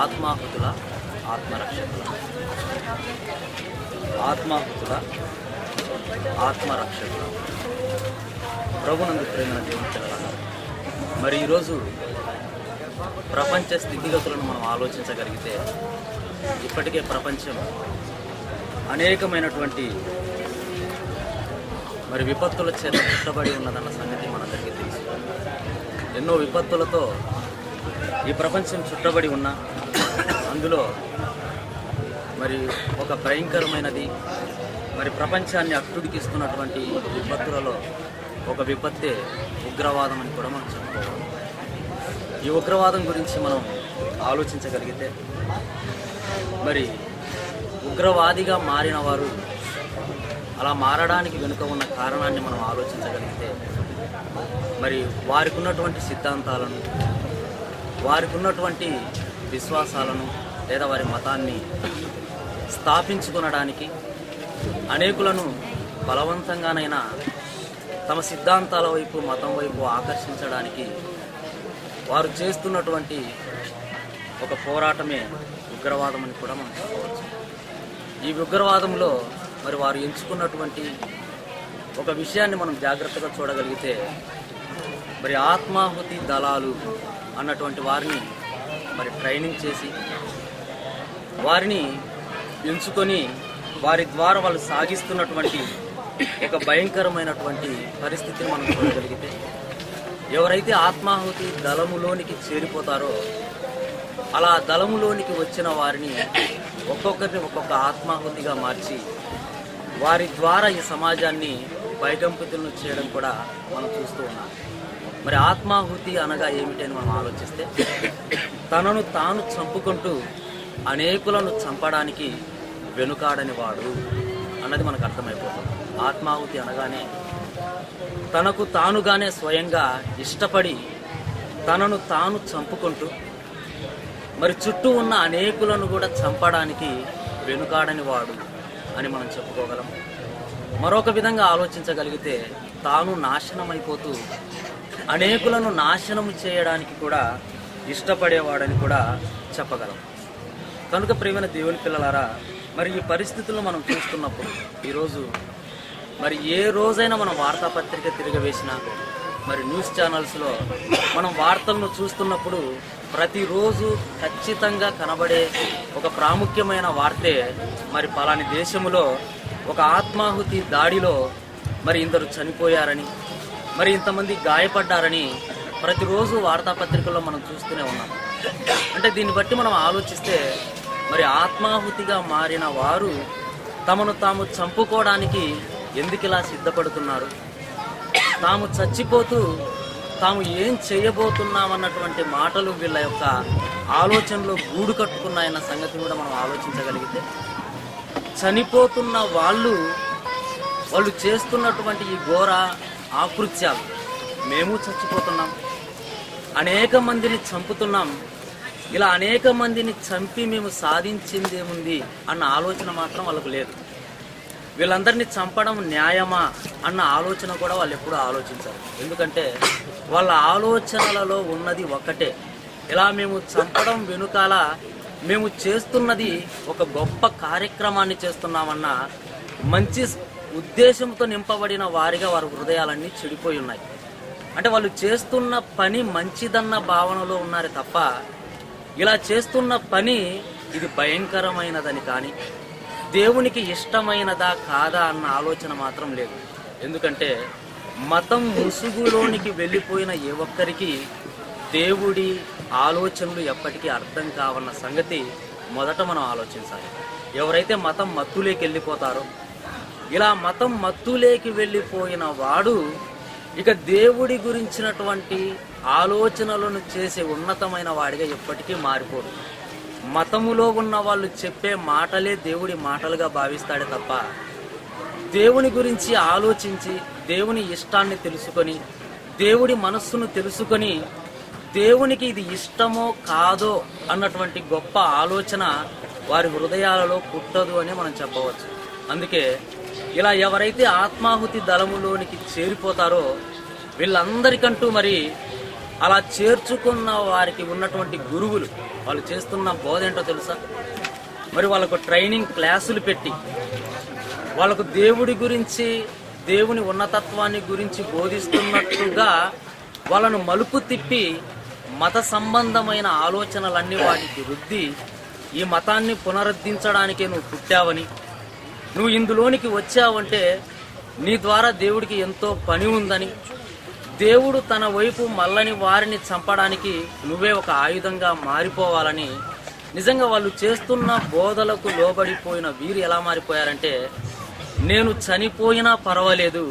ఆత్మాహుతుల ఆత్మరక్షకుల ఆత్మాహుతుల ఆత్మరక్షకుల ప్రభునందు ప్రేమను జీవించగలగాలి మరి ఈరోజు ప్రపంచ స్థితిగతులను మనం ఆలోచించగలిగితే ఇప్పటికే ప్రపంచం అనేకమైనటువంటి మరి విపత్తుల చేత కష్టపడి ఉన్నదన్న సంగతి మనందరికీ తెలుసు ఎన్నో విపత్తులతో ఈ ప్రపంచం చుట్టబడి ఉన్నా అందులో మరి ఒక భయంకరమైనది మరి ప్రపంచాన్ని అట్టుడికిస్తున్నటువంటి విపత్తులలో ఒక విపత్తే ఉగ్రవాదం అని కూడా మనం చెప్పుకోవాలి ఈ ఉగ్రవాదం గురించి మనం ఆలోచించగలిగితే మరి ఉగ్రవాదిగా మారిన వారు అలా మారడానికి వెనుక ఉన్న కారణాన్ని మనం ఆలోచించగలిగితే మరి వారికి ఉన్నటువంటి సిద్ధాంతాలను వారికి ఉన్నటువంటి విశ్వాసాలను లేదా వారి మతాన్ని స్థాపించుకునడానికి అనేకులను బలవంతంగానైనా తమ సిద్ధాంతాల వైపు మతం వైపు ఆకర్షించడానికి వారు చేస్తున్నటువంటి ఒక పోరాటమే ఉగ్రవాదం అని కూడా మనం చెప్పవచ్చు ఈ ఉగ్రవాదంలో మరి వారు ఎంచుకున్నటువంటి ఒక విషయాన్ని మనం జాగ్రత్తగా చూడగలిగితే మరి ఆత్మాహుతి దళాలు అన్నటువంటి వారిని మరి ట్రైనింగ్ చేసి వారిని ఎంచుకొని వారి ద్వారా వాళ్ళు సాగిస్తున్నటువంటి ఒక భయంకరమైనటువంటి పరిస్థితిని మనం చూడగలిగితే ఎవరైతే ఆత్మాహుతి దళములోనికి చేరిపోతారో అలా దళములోనికి వచ్చిన వారిని ఒక్కొక్కరిని ఒక్కొక్క ఆత్మాహుతిగా మార్చి వారి ద్వారా ఈ సమాజాన్ని బయటంపితులను చేయడం కూడా మనం చూస్తూ ఉన్నాం మరి ఆత్మాహుతి అనగా ఏమిటి అని మనం ఆలోచిస్తే తనను తాను చంపుకుంటూ అనేకులను చంపడానికి వెనుకాడని వాడు అన్నది మనకు అర్థమైపోతుంది ఆత్మాహుతి అనగానే తనకు తానుగానే స్వయంగా ఇష్టపడి తనను తాను చంపుకుంటూ మరి చుట్టూ ఉన్న అనేకులను కూడా చంపడానికి వెనుకాడని వాడు అని మనం చెప్పుకోగలం మరొక విధంగా ఆలోచించగలిగితే తాను నాశనమైపోతూ అనేకులను నాశనం చేయడానికి కూడా ఇష్టపడేవాడని కూడా చెప్పగలం కనుక ప్రేమైన దేవుని పిల్లలారా మరి ఈ పరిస్థితులను మనం చూస్తున్నప్పుడు ఈరోజు మరి ఏ రోజైనా మనం వార్తాపత్రిక తిరగవేసినా మరి న్యూస్ ఛానల్స్లో మనం వార్తలను చూస్తున్నప్పుడు ప్రతిరోజు ఖచ్చితంగా కనబడే ఒక ప్రాముఖ్యమైన వార్తే మరి పలాని దేశంలో ఒక ఆత్మాహుతి దాడిలో మరి ఇందరు చనిపోయారని మరి ఇంతమంది గాయపడ్డారని ప్రతిరోజు వార్తాపత్రికల్లో మనం చూస్తూనే ఉన్నాం అంటే దీన్ని బట్టి మనం ఆలోచిస్తే మరి ఆత్మాహుతిగా మారిన వారు తమను తాము చంపుకోవడానికి ఎందుకు ఇలా సిద్ధపడుతున్నారు తాము చచ్చిపోతూ తాము ఏం చేయబోతున్నామన్నటువంటి మాటలు వీళ్ళ యొక్క ఆలోచనలో గూడు కట్టుకున్నాయన్న సంగతి కూడా మనం ఆలోచించగలిగితే చనిపోతున్న వాళ్ళు వాళ్ళు చేస్తున్నటువంటి ఈ ఘోర ఆకృత్యాలు మేము చచ్చిపోతున్నాం అనేక మందిని చంపుతున్నాం ఇలా అనేక మందిని చంపి మేము సాధించిందేముంది అన్న ఆలోచన మాత్రం వాళ్ళకు లేదు వీళ్ళందరినీ చంపడం న్యాయమా అన్న ఆలోచన కూడా వాళ్ళు ఎప్పుడూ ఆలోచించారు ఎందుకంటే వాళ్ళ ఆలోచనలలో ఉన్నది ఒకటే ఇలా మేము చంపడం వెనుకాల మేము చేస్తున్నది ఒక గొప్ప కార్యక్రమాన్ని చేస్తున్నామన్న మంచి ఉద్దేశంతో నింపబడిన వారిగా వారి హృదయాలన్నీ చెడిపోయి ఉన్నాయి అంటే వాళ్ళు చేస్తున్న పని మంచిదన్న భావనలో ఉన్నారు తప్ప ఇలా చేస్తున్న పని ఇది భయంకరమైనదని కానీ దేవునికి ఇష్టమైనదా కాదా అన్న ఆలోచన మాత్రం లేదు ఎందుకంటే మతం ముసుగులోనికి వెళ్ళిపోయిన ఏ ఒక్కరికి దేవుడి ఆలోచనలు ఎప్పటికీ అర్థం కావన్న సంగతి మొదట మనం ఆలోచించాలి ఎవరైతే మతం మత్తులేకి వెళ్ళిపోతారో ఇలా మతం మత్తులేకి వెళ్ళిపోయిన వాడు ఇక దేవుడి గురించినటువంటి ఆలోచనలను చేసే ఉన్నతమైన వాడిగా ఎప్పటికీ మారిపోడు మతములో ఉన్న వాళ్ళు చెప్పే మాటలే దేవుడి మాటలుగా భావిస్తాడే తప్ప దేవుని గురించి ఆలోచించి దేవుని ఇష్టాన్ని తెలుసుకొని దేవుడి మనస్సును తెలుసుకొని దేవునికి ఇది ఇష్టమో కాదో అన్నటువంటి గొప్ప ఆలోచన వారి హృదయాలలో పుట్టదు అని మనం చెప్పవచ్చు అందుకే ఇలా ఎవరైతే ఆత్మాహుతి దళములోనికి చేరిపోతారో వీళ్ళందరికంటూ మరి అలా చేర్చుకున్న వారికి ఉన్నటువంటి గురువులు వాళ్ళు చేస్తున్న బోధ ఏంటో తెలుసా మరి వాళ్ళకు ట్రైనింగ్ క్లాసులు పెట్టి వాళ్ళకు దేవుడి గురించి దేవుని ఉన్నతత్వాన్ని గురించి బోధిస్తున్నట్లుగా వాళ్ళను మలుపు తిప్పి మత సంబంధమైన ఆలోచనలన్నీ వాటికి రుద్ది ఈ మతాన్ని పునరుద్ధించడానికే నువ్వు పుట్టావని నువ్వు ఇందులోనికి వచ్చావంటే నీ ద్వారా దేవుడికి ఎంతో పని ఉందని దేవుడు తన వైపు మల్లని వారిని చంపడానికి నువ్వే ఒక ఆయుధంగా మారిపోవాలని నిజంగా వాళ్ళు చేస్తున్న బోధలకు లోబడిపోయిన వీరు ఎలా మారిపోయారంటే నేను చనిపోయినా పర్వాలేదు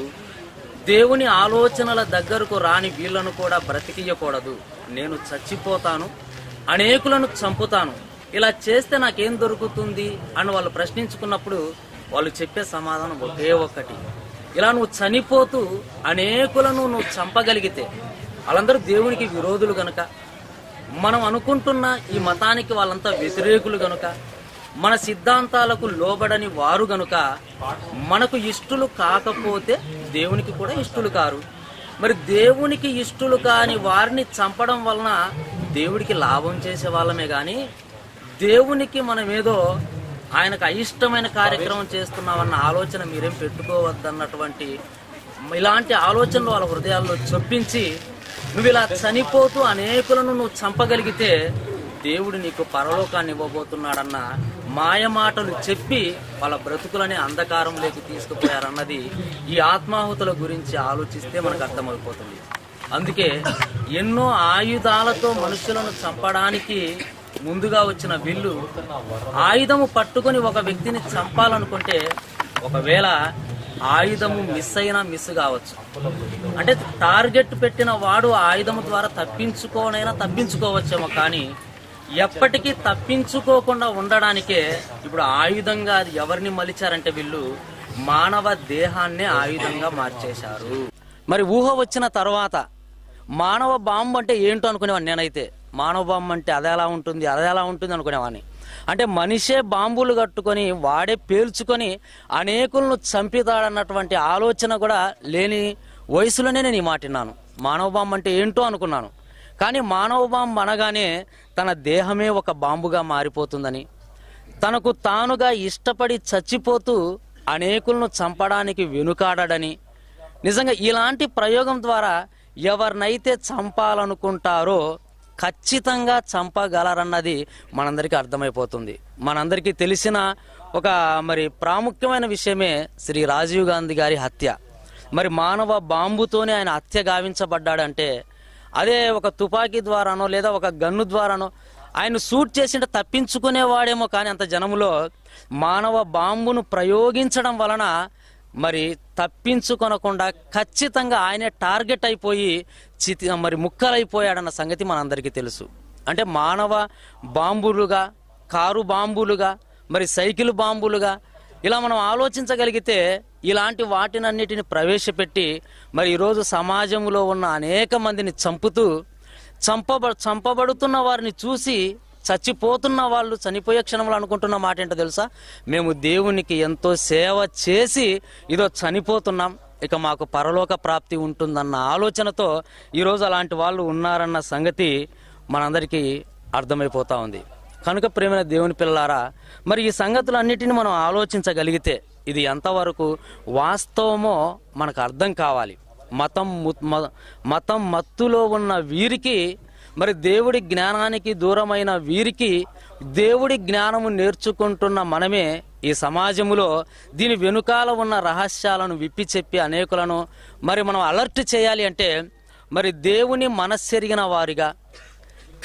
దేవుని ఆలోచనల దగ్గరకు రాని వీళ్ళను కూడా బ్రతికియకూడదు నేను చచ్చిపోతాను అనేకులను చంపుతాను ఇలా చేస్తే నాకేం దొరుకుతుంది అని వాళ్ళు ప్రశ్నించుకున్నప్పుడు వాళ్ళు చెప్పే సమాధానం ఒకే ఒక్కటి ఇలా నువ్వు చనిపోతూ అనేకులను నువ్వు చంపగలిగితే వాళ్ళందరూ దేవునికి విరోధులు గనుక మనం అనుకుంటున్న ఈ మతానికి వాళ్ళంతా వ్యతిరేకులు గనుక మన సిద్ధాంతాలకు లోబడని వారు గనుక మనకు ఇష్టలు కాకపోతే దేవునికి కూడా ఇష్టలు కారు మరి దేవునికి ఇష్టలు కాని వారిని చంపడం వలన దేవుడికి లాభం చేసే వాళ్ళమే కానీ దేవునికి మనమేదో ఆయనకు అయిష్టమైన కార్యక్రమం చేస్తున్నామన్న ఆలోచన మీరేం పెట్టుకోవద్దన్నటువంటి ఇలాంటి ఆలోచనలు వాళ్ళ హృదయాల్లో చొప్పించి నువ్వు ఇలా చనిపోతూ అనేకులను నువ్వు చంపగలిగితే దేవుడు నీకు పరలోకాన్ని ఇవ్వబోతున్నాడన్న మాటలు చెప్పి వాళ్ళ బ్రతుకులని అంధకారంలోకి తీసుకుపోయారన్నది ఈ ఆత్మాహుతుల గురించి ఆలోచిస్తే మనకు అర్థమైపోతుంది అందుకే ఎన్నో ఆయుధాలతో మనుషులను చంపడానికి ముందుగా వచ్చిన బిల్లు ఆయుధము పట్టుకొని ఒక వ్యక్తిని చంపాలనుకుంటే ఒకవేళ ఆయుధము మిస్ అయినా మిస్ కావచ్చు అంటే టార్గెట్ పెట్టిన వాడు ఆయుధము ద్వారా తప్పించుకోనైనా తప్పించుకోవచ్చేమో కానీ ఎప్పటికీ తప్పించుకోకుండా ఉండడానికే ఇప్పుడు ఆయుధంగా అది ఎవరిని మలిచారంటే వీళ్ళు మానవ దేహాన్నే ఆయుధంగా మార్చేశారు మరి ఊహ వచ్చిన తర్వాత మానవ బాంబు అంటే ఏంటో అనుకునేవాడు నేనైతే మానవ బాంబు అంటే అది ఎలా ఉంటుంది అది ఎలా ఉంటుంది అనుకునేవాడిని అంటే మనిషే బాంబులు కట్టుకొని వాడే పేల్చుకొని అనేకులను చంపుతాడన్నటువంటి ఆలోచన కూడా లేని వయసులోనే నేను ఈ మాటిన్నాను మానవ బాంబు అంటే ఏంటో అనుకున్నాను కానీ మానవ బాంబు అనగానే తన దేహమే ఒక బాంబుగా మారిపోతుందని తనకు తానుగా ఇష్టపడి చచ్చిపోతూ అనేకులను చంపడానికి వెనుకాడని నిజంగా ఇలాంటి ప్రయోగం ద్వారా ఎవరినైతే చంపాలనుకుంటారో ఖచ్చితంగా చంపగలరన్నది మనందరికీ అర్థమైపోతుంది మనందరికీ తెలిసిన ఒక మరి ప్రాముఖ్యమైన విషయమే శ్రీ రాజీవ్ గాంధీ గారి హత్య మరి మానవ బాంబుతోనే ఆయన హత్య గావించబడ్డాడంటే అదే ఒక తుపాకీ ద్వారానో లేదా ఒక గన్ను ద్వారానో ఆయన షూట్ చేసింటే తప్పించుకునేవాడేమో కానీ అంత జనములో మానవ బాంబును ప్రయోగించడం వలన మరి తప్పించుకొనకుండా ఖచ్చితంగా ఆయనే టార్గెట్ అయిపోయి చితి మరి ముక్కలైపోయాడన్న సంగతి మనందరికీ తెలుసు అంటే మానవ బాంబులుగా కారు బాంబులుగా మరి సైకిల్ బాంబులుగా ఇలా మనం ఆలోచించగలిగితే ఇలాంటి వాటినన్నిటిని ప్రవేశపెట్టి మరి ఈరోజు సమాజంలో ఉన్న అనేక మందిని చంపుతూ చంపబ చంపబడుతున్న వారిని చూసి చచ్చిపోతున్న వాళ్ళు చనిపోయే క్షణంలో అనుకుంటున్న మాట ఏంటో తెలుసా మేము దేవునికి ఎంతో సేవ చేసి ఇదో చనిపోతున్నాం ఇక మాకు పరలోక ప్రాప్తి ఉంటుందన్న ఆలోచనతో ఈరోజు అలాంటి వాళ్ళు ఉన్నారన్న సంగతి మనందరికీ అర్థమైపోతూ ఉంది కనుక ప్రేమైన దేవుని పిల్లారా మరి ఈ సంగతులన్నిటిని మనం ఆలోచించగలిగితే ఇది ఎంతవరకు వాస్తవమో మనకు అర్థం కావాలి మతం మతం మత్తులో ఉన్న వీరికి మరి దేవుడి జ్ఞానానికి దూరమైన వీరికి దేవుడి జ్ఞానము నేర్చుకుంటున్న మనమే ఈ సమాజంలో దీని వెనుకాల ఉన్న రహస్యాలను విప్పి చెప్పి అనేకులను మరి మనం అలర్ట్ చేయాలి అంటే మరి దేవుని మనస్సెరిగిన వారిగా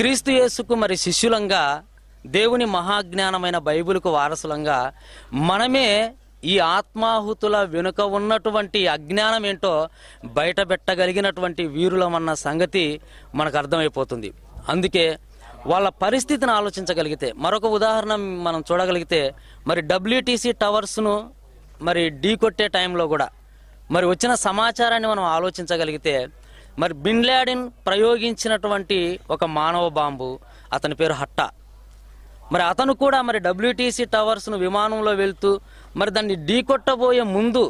క్రీస్తు యేసుకు మరి శిష్యులంగా దేవుని మహాజ్ఞానమైన బైబిల్కు వారసులంగా మనమే ఈ ఆత్మాహుతుల వెనుక ఉన్నటువంటి అజ్ఞానం ఏంటో బయటపెట్టగలిగినటువంటి వీరులమన్న సంగతి మనకు అర్థమైపోతుంది అందుకే వాళ్ళ పరిస్థితిని ఆలోచించగలిగితే మరొక ఉదాహరణ మనం చూడగలిగితే మరి డబ్ల్యూటీసీ టవర్స్ను మరి ఢీ కొట్టే టైంలో కూడా మరి వచ్చిన సమాచారాన్ని మనం ఆలోచించగలిగితే మరి బిన్లాడిన్ ప్రయోగించినటువంటి ఒక మానవ బాంబు అతని పేరు హట్ట మరి అతను కూడా మరి డబ్ల్యూటీసీ టవర్స్ను విమానంలో వెళ్తూ మరి దాన్ని ఢీ కొట్టబోయే ముందు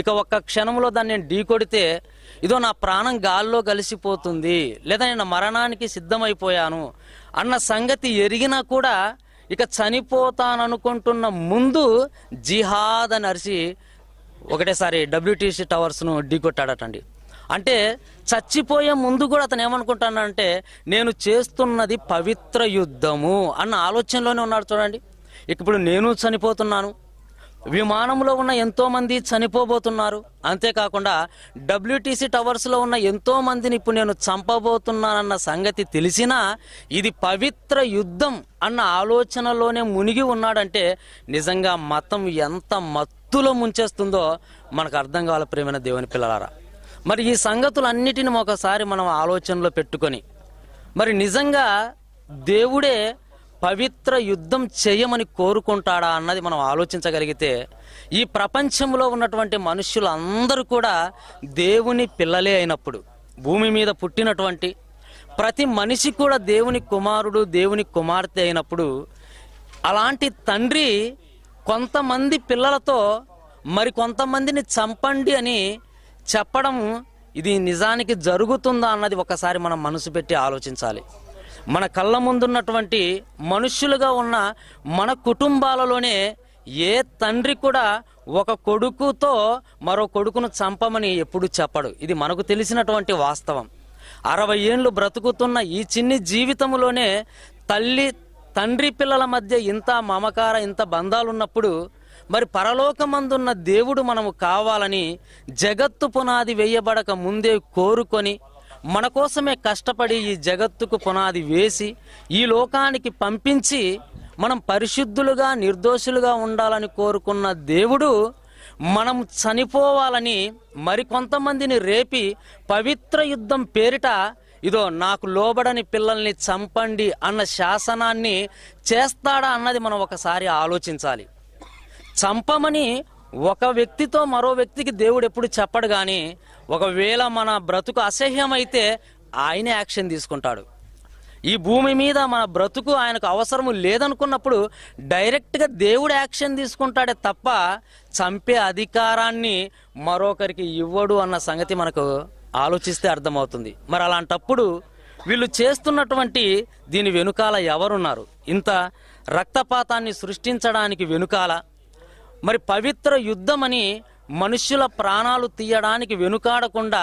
ఇక ఒక్క క్షణంలో దాన్ని నేను కొడితే ఇదో నా ప్రాణం గాల్లో కలిసిపోతుంది లేదా నేను మరణానికి సిద్ధమైపోయాను అన్న సంగతి ఎరిగినా కూడా ఇక చనిపోతాననుకుంటున్న ముందు జిహాద్ అని అరిసి ఒకటేసారి డబ్ల్యూటీసీ టవర్స్ను ఢీ కొట్టాడటండి అంటే చచ్చిపోయే ముందు కూడా అతను ఏమనుకుంటానంటే నేను చేస్తున్నది పవిత్ర యుద్ధము అన్న ఆలోచనలోనే ఉన్నాడు చూడండి ఇప్పుడు నేను చనిపోతున్నాను విమానంలో ఉన్న ఎంతో మంది చనిపోబోతున్నారు అంతేకాకుండా డబ్ల్యూటీసీ టవర్స్లో ఉన్న ఎంతో మందిని ఇప్పుడు నేను చంపబోతున్నానన్న సంగతి తెలిసినా ఇది పవిత్ర యుద్ధం అన్న ఆలోచనలోనే మునిగి ఉన్నాడంటే నిజంగా మతం ఎంత మత్తులో ముంచేస్తుందో మనకు అర్థం కావాలి ప్రేమైన దేవుని పిల్లలారా మరి ఈ సంగతులన్నిటిని ఒకసారి మనం ఆలోచనలో పెట్టుకొని మరి నిజంగా దేవుడే పవిత్ర యుద్ధం చేయమని కోరుకుంటాడా అన్నది మనం ఆలోచించగలిగితే ఈ ప్రపంచంలో ఉన్నటువంటి మనుష్యులందరూ కూడా దేవుని పిల్లలే అయినప్పుడు భూమి మీద పుట్టినటువంటి ప్రతి మనిషి కూడా దేవుని కుమారుడు దేవుని కుమార్తె అయినప్పుడు అలాంటి తండ్రి కొంతమంది పిల్లలతో మరి కొంతమందిని చంపండి అని చెప్పడం ఇది నిజానికి జరుగుతుందా అన్నది ఒకసారి మనం మనసు పెట్టి ఆలోచించాలి మన కళ్ళ ముందున్నటువంటి మనుష్యులుగా ఉన్న మన కుటుంబాలలోనే ఏ తండ్రి కూడా ఒక కొడుకుతో మరో కొడుకును చంపమని ఎప్పుడు చెప్పడు ఇది మనకు తెలిసినటువంటి వాస్తవం అరవై ఏండ్లు బ్రతుకుతున్న ఈ చిన్ని జీవితంలోనే తల్లి తండ్రి పిల్లల మధ్య ఇంత మమకార ఇంత బంధాలున్నప్పుడు మరి పరలోకమందున్న దేవుడు మనము కావాలని జగత్తు పునాది వేయబడక ముందే కోరుకొని మన కోసమే కష్టపడి ఈ జగత్తుకు పునాది వేసి ఈ లోకానికి పంపించి మనం పరిశుద్ధులుగా నిర్దోషులుగా ఉండాలని కోరుకున్న దేవుడు మనం చనిపోవాలని మరికొంతమందిని రేపి పవిత్ర యుద్ధం పేరిట ఇదో నాకు లోబడని పిల్లల్ని చంపండి అన్న శాసనాన్ని చేస్తాడా అన్నది మనం ఒకసారి ఆలోచించాలి చంపమని ఒక వ్యక్తితో మరో వ్యక్తికి దేవుడు ఎప్పుడు చెప్పడు కానీ ఒకవేళ మన బ్రతుకు అసహ్యమైతే ఆయనే యాక్షన్ తీసుకుంటాడు ఈ భూమి మీద మన బ్రతుకు ఆయనకు అవసరము లేదనుకున్నప్పుడు డైరెక్ట్గా దేవుడు యాక్షన్ తీసుకుంటాడే తప్ప చంపే అధికారాన్ని మరొకరికి ఇవ్వడు అన్న సంగతి మనకు ఆలోచిస్తే అర్థమవుతుంది మరి అలాంటప్పుడు వీళ్ళు చేస్తున్నటువంటి దీని వెనుకాల ఎవరున్నారు ఇంత రక్తపాతాన్ని సృష్టించడానికి వెనుకాల మరి పవిత్ర యుద్ధమని మనుష్యుల ప్రాణాలు తీయడానికి వెనుకాడకుండా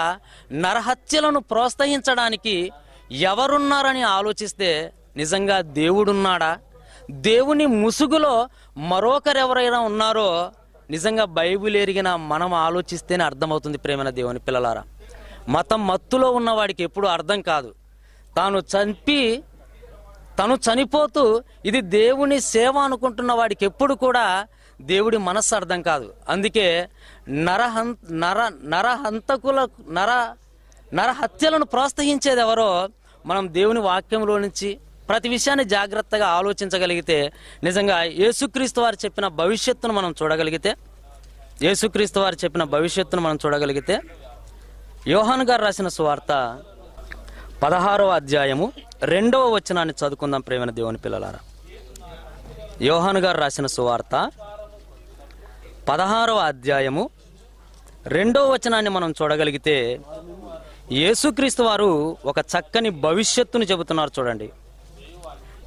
నరహత్యలను ప్రోత్సహించడానికి ఎవరున్నారని ఆలోచిస్తే నిజంగా దేవుడున్నాడా దేవుని ముసుగులో మరొకరెవరైనా ఉన్నారో నిజంగా బైబిల్ ఎరిగిన మనం ఆలోచిస్తేనే అర్థమవుతుంది ప్రేమైన దేవుని పిల్లలారా మతం మత్తులో ఉన్నవాడికి ఎప్పుడు అర్థం కాదు తాను చంపి తను చనిపోతూ ఇది దేవుని సేవ అనుకుంటున్న వాడికి ఎప్పుడు కూడా దేవుడి మనస్సు అర్థం కాదు అందుకే నరహం నర నరహంతకుల నర నరహత్యలను ప్రోత్సహించేది ఎవరో మనం దేవుని వాక్యంలో నుంచి ప్రతి విషయాన్ని జాగ్రత్తగా ఆలోచించగలిగితే నిజంగా యేసుక్రీస్తు వారు చెప్పిన భవిష్యత్తును మనం చూడగలిగితే యేసుక్రీస్తు వారు చెప్పిన భవిష్యత్తును మనం చూడగలిగితే యోహాన్ గారు రాసిన సువార్త పదహారవ అధ్యాయము రెండవ వచనాన్ని చదువుకుందాం ప్రేమైన దేవుని పిల్లలారా యోహాన్ గారు రాసిన సువార్త పదహారవ అధ్యాయము రెండవ వచనాన్ని మనం చూడగలిగితే యేసుక్రీస్తు వారు ఒక చక్కని భవిష్యత్తును చెబుతున్నారు చూడండి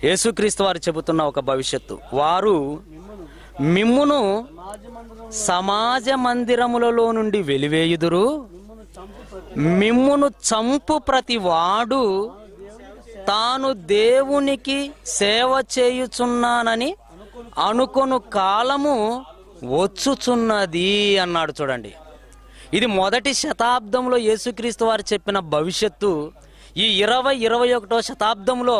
యేసుక్రీస్తు వారు చెబుతున్న ఒక భవిష్యత్తు వారు మిమ్మును సమాజ మందిరములలో నుండి వెలివేయుదురు మిమ్మును చంపు ప్రతి వాడు తాను దేవునికి సేవ చేయుచున్నానని అనుకొను కాలము వచ్చుచున్నది అన్నాడు చూడండి ఇది మొదటి శతాబ్దంలో యేసుక్రీస్తు వారు చెప్పిన భవిష్యత్తు ఈ ఇరవై ఇరవై ఒకటో శతాబ్దంలో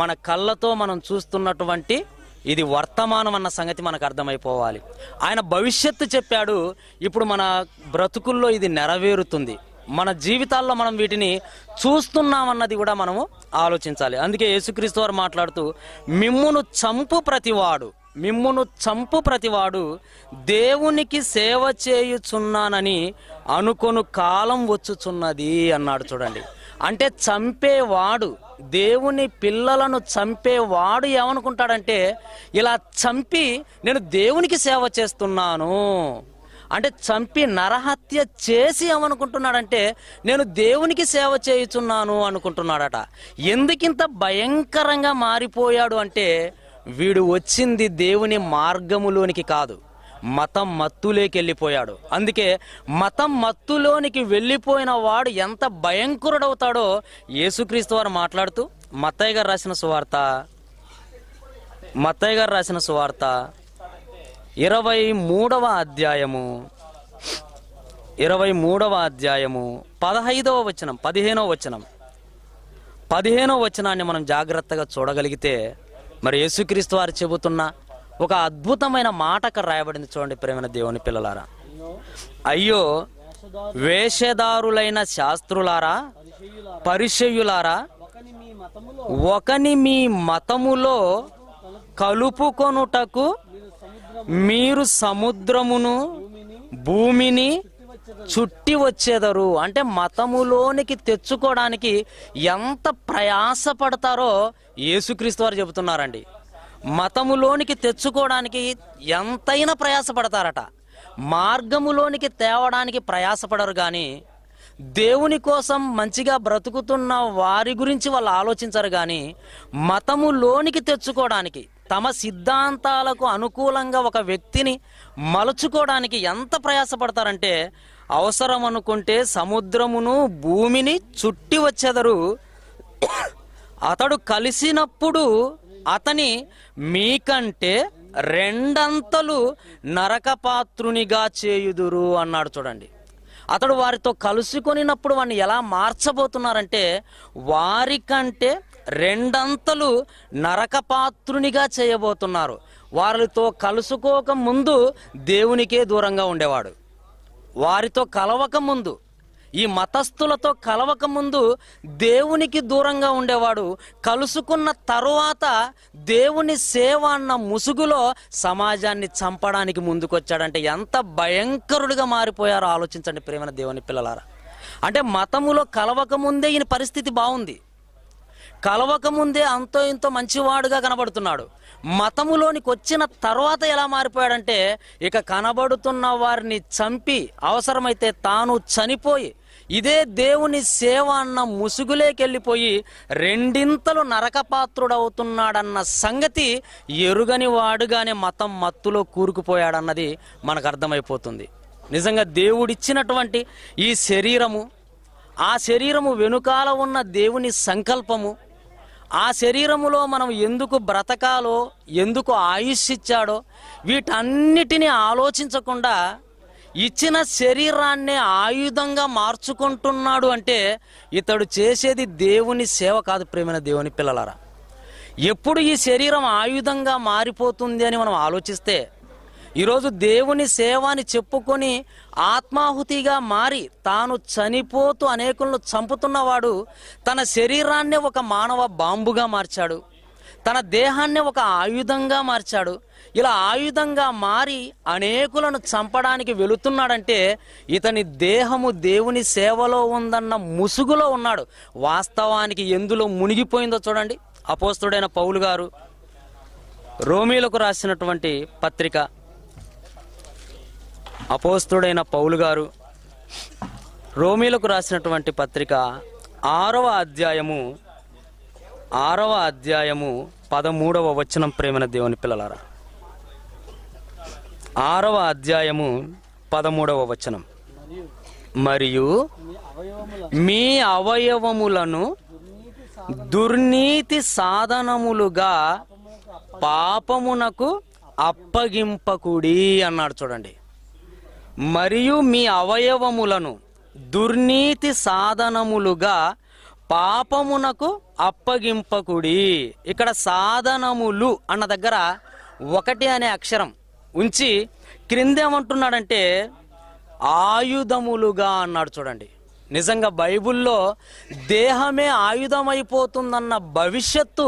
మన కళ్ళతో మనం చూస్తున్నటువంటి ఇది వర్తమానం అన్న సంగతి మనకు అర్థమైపోవాలి ఆయన భవిష్యత్తు చెప్పాడు ఇప్పుడు మన బ్రతుకుల్లో ఇది నెరవేరుతుంది మన జీవితాల్లో మనం వీటిని చూస్తున్నామన్నది కూడా మనము ఆలోచించాలి అందుకే యేసుక్రీస్తు వారు మాట్లాడుతూ మిమ్మును చంపు ప్రతివాడు మిమ్మును చంపు ప్రతివాడు దేవునికి సేవ చేయుచున్నానని అనుకొను కాలం వచ్చుచున్నది అన్నాడు చూడండి అంటే చంపేవాడు దేవుని పిల్లలను చంపేవాడు ఏమనుకుంటాడంటే ఇలా చంపి నేను దేవునికి సేవ చేస్తున్నాను అంటే చంపి నరహత్య చేసి ఏమనుకుంటున్నాడంటే నేను దేవునికి సేవ చేయుచున్నాను అనుకుంటున్నాడట ఎందుకింత భయంకరంగా మారిపోయాడు అంటే వీడు వచ్చింది దేవుని మార్గములోనికి కాదు మతం మత్తులేకి వెళ్ళిపోయాడు అందుకే మతం మత్తులోనికి వెళ్ళిపోయిన వాడు ఎంత భయంకరుడవుతాడో యేసుక్రీస్తు వారు మాట్లాడుతూ మత్తయ్య గారు రాసిన సువార్త మత్తయ్య గారు రాసిన సువార్త ఇరవై మూడవ అధ్యాయము ఇరవై మూడవ అధ్యాయము పదహైదవ వచనం పదిహేనవ వచనం పదిహేనవ వచనాన్ని మనం జాగ్రత్తగా చూడగలిగితే మరి యేసుక్రీస్తు వారు చెబుతున్న ఒక అద్భుతమైన మాట అక్కడ రాయబడింది చూడండి ప్రేమైన దేవుని పిల్లలారా అయ్యో వేషధారులైన శాస్త్రులారా పరిచయులారా ఒకని మీ మతములో కలుపుకొనుటకు మీరు సముద్రమును భూమిని చుట్టి వచ్చేదరు అంటే మతములోనికి తెచ్చుకోవడానికి ఎంత ప్రయాస పడతారో యేసుక్రీస్తు వారు చెబుతున్నారండి మతములోనికి తెచ్చుకోవడానికి ఎంతైనా ప్రయాసపడతారట మార్గములోనికి తేవడానికి ప్రయాసపడరు కానీ దేవుని కోసం మంచిగా బ్రతుకుతున్న వారి గురించి వాళ్ళు ఆలోచించరు కానీ మతములోనికి తెచ్చుకోవడానికి తమ సిద్ధాంతాలకు అనుకూలంగా ఒక వ్యక్తిని మలుచుకోవడానికి ఎంత ప్రయాసపడతారంటే అవసరం అనుకుంటే సముద్రమును భూమిని చుట్టి వచ్చెదరు అతడు కలిసినప్పుడు అతని మీకంటే రెండంతలు నరకపాత్రునిగా చేయుదురు అన్నాడు చూడండి అతడు వారితో కలుసుకొనినప్పుడు వాడిని ఎలా మార్చబోతున్నారంటే వారికంటే రెండంతలు నరకపాత్రునిగా చేయబోతున్నారు వారితో కలుసుకోక ముందు దేవునికే దూరంగా ఉండేవాడు వారితో కలవక ముందు ఈ మతస్థులతో కలవక ముందు దేవునికి దూరంగా ఉండేవాడు కలుసుకున్న తరువాత దేవుని సేవ అన్న ముసుగులో సమాజాన్ని చంపడానికి ముందుకొచ్చాడంటే ఎంత భయంకరుడిగా మారిపోయారో ఆలోచించండి ప్రేమ దేవుని పిల్లలారా అంటే మతములో కలవక ముందే ఈయన పరిస్థితి బాగుంది కలవక ముందే అంతో ఇంతో మంచివాడుగా కనబడుతున్నాడు మతములోనికి వచ్చిన తర్వాత ఎలా మారిపోయాడంటే ఇక కనబడుతున్న వారిని చంపి అవసరమైతే తాను చనిపోయి ఇదే దేవుని సేవ అన్న ముసుగులేకెళ్ళిపోయి రెండింతలు నరకపాత్రుడవుతున్నాడన్న సంగతి ఎరుగని వాడుగానే మతం మత్తులో కూరుకుపోయాడన్నది మనకు అర్థమైపోతుంది నిజంగా దేవుడిచ్చినటువంటి ఈ శరీరము ఆ శరీరము వెనుకాల ఉన్న దేవుని సంకల్పము ఆ శరీరములో మనం ఎందుకు బ్రతకాలో ఎందుకు ఆయుష్ ఇచ్చాడో వీటన్నిటిని ఆలోచించకుండా ఇచ్చిన శరీరాన్ని ఆయుధంగా మార్చుకుంటున్నాడు అంటే ఇతడు చేసేది దేవుని సేవ కాదు ప్రేమైన దేవుని పిల్లలారా ఎప్పుడు ఈ శరీరం ఆయుధంగా మారిపోతుంది అని మనం ఆలోచిస్తే ఈరోజు దేవుని సేవ అని చెప్పుకొని ఆత్మాహుతిగా మారి తాను చనిపోతూ అనేకులను చంపుతున్నవాడు తన శరీరాన్ని ఒక మానవ బాంబుగా మార్చాడు తన దేహాన్ని ఒక ఆయుధంగా మార్చాడు ఇలా ఆయుధంగా మారి అనేకులను చంపడానికి వెళుతున్నాడంటే ఇతని దేహము దేవుని సేవలో ఉందన్న ముసుగులో ఉన్నాడు వాస్తవానికి ఎందులో మునిగిపోయిందో చూడండి అపోస్తుడైన పౌలు గారు రోమీలకు రాసినటువంటి పత్రిక అపోస్తుడైన పౌలు గారు రోమిలకు రాసినటువంటి పత్రిక ఆరవ అధ్యాయము ఆరవ అధ్యాయము పదమూడవ వచనం ప్రేమన దేవుని పిల్లలారా ఆరవ అధ్యాయము పదమూడవ వచనం మరియు మీ అవయవములను దుర్నీతి సాధనములుగా పాపమునకు అప్పగింపకుడి అన్నాడు చూడండి మరియు మీ అవయవములను దుర్నీతి సాధనములుగా పాపమునకు అప్పగింపకుడి ఇక్కడ సాధనములు అన్న దగ్గర ఒకటి అనే అక్షరం ఉంచి క్రిందేమంటున్నాడంటే ఆయుధములుగా అన్నాడు చూడండి నిజంగా బైబుల్లో దేహమే ఆయుధమైపోతుందన్న భవిష్యత్తు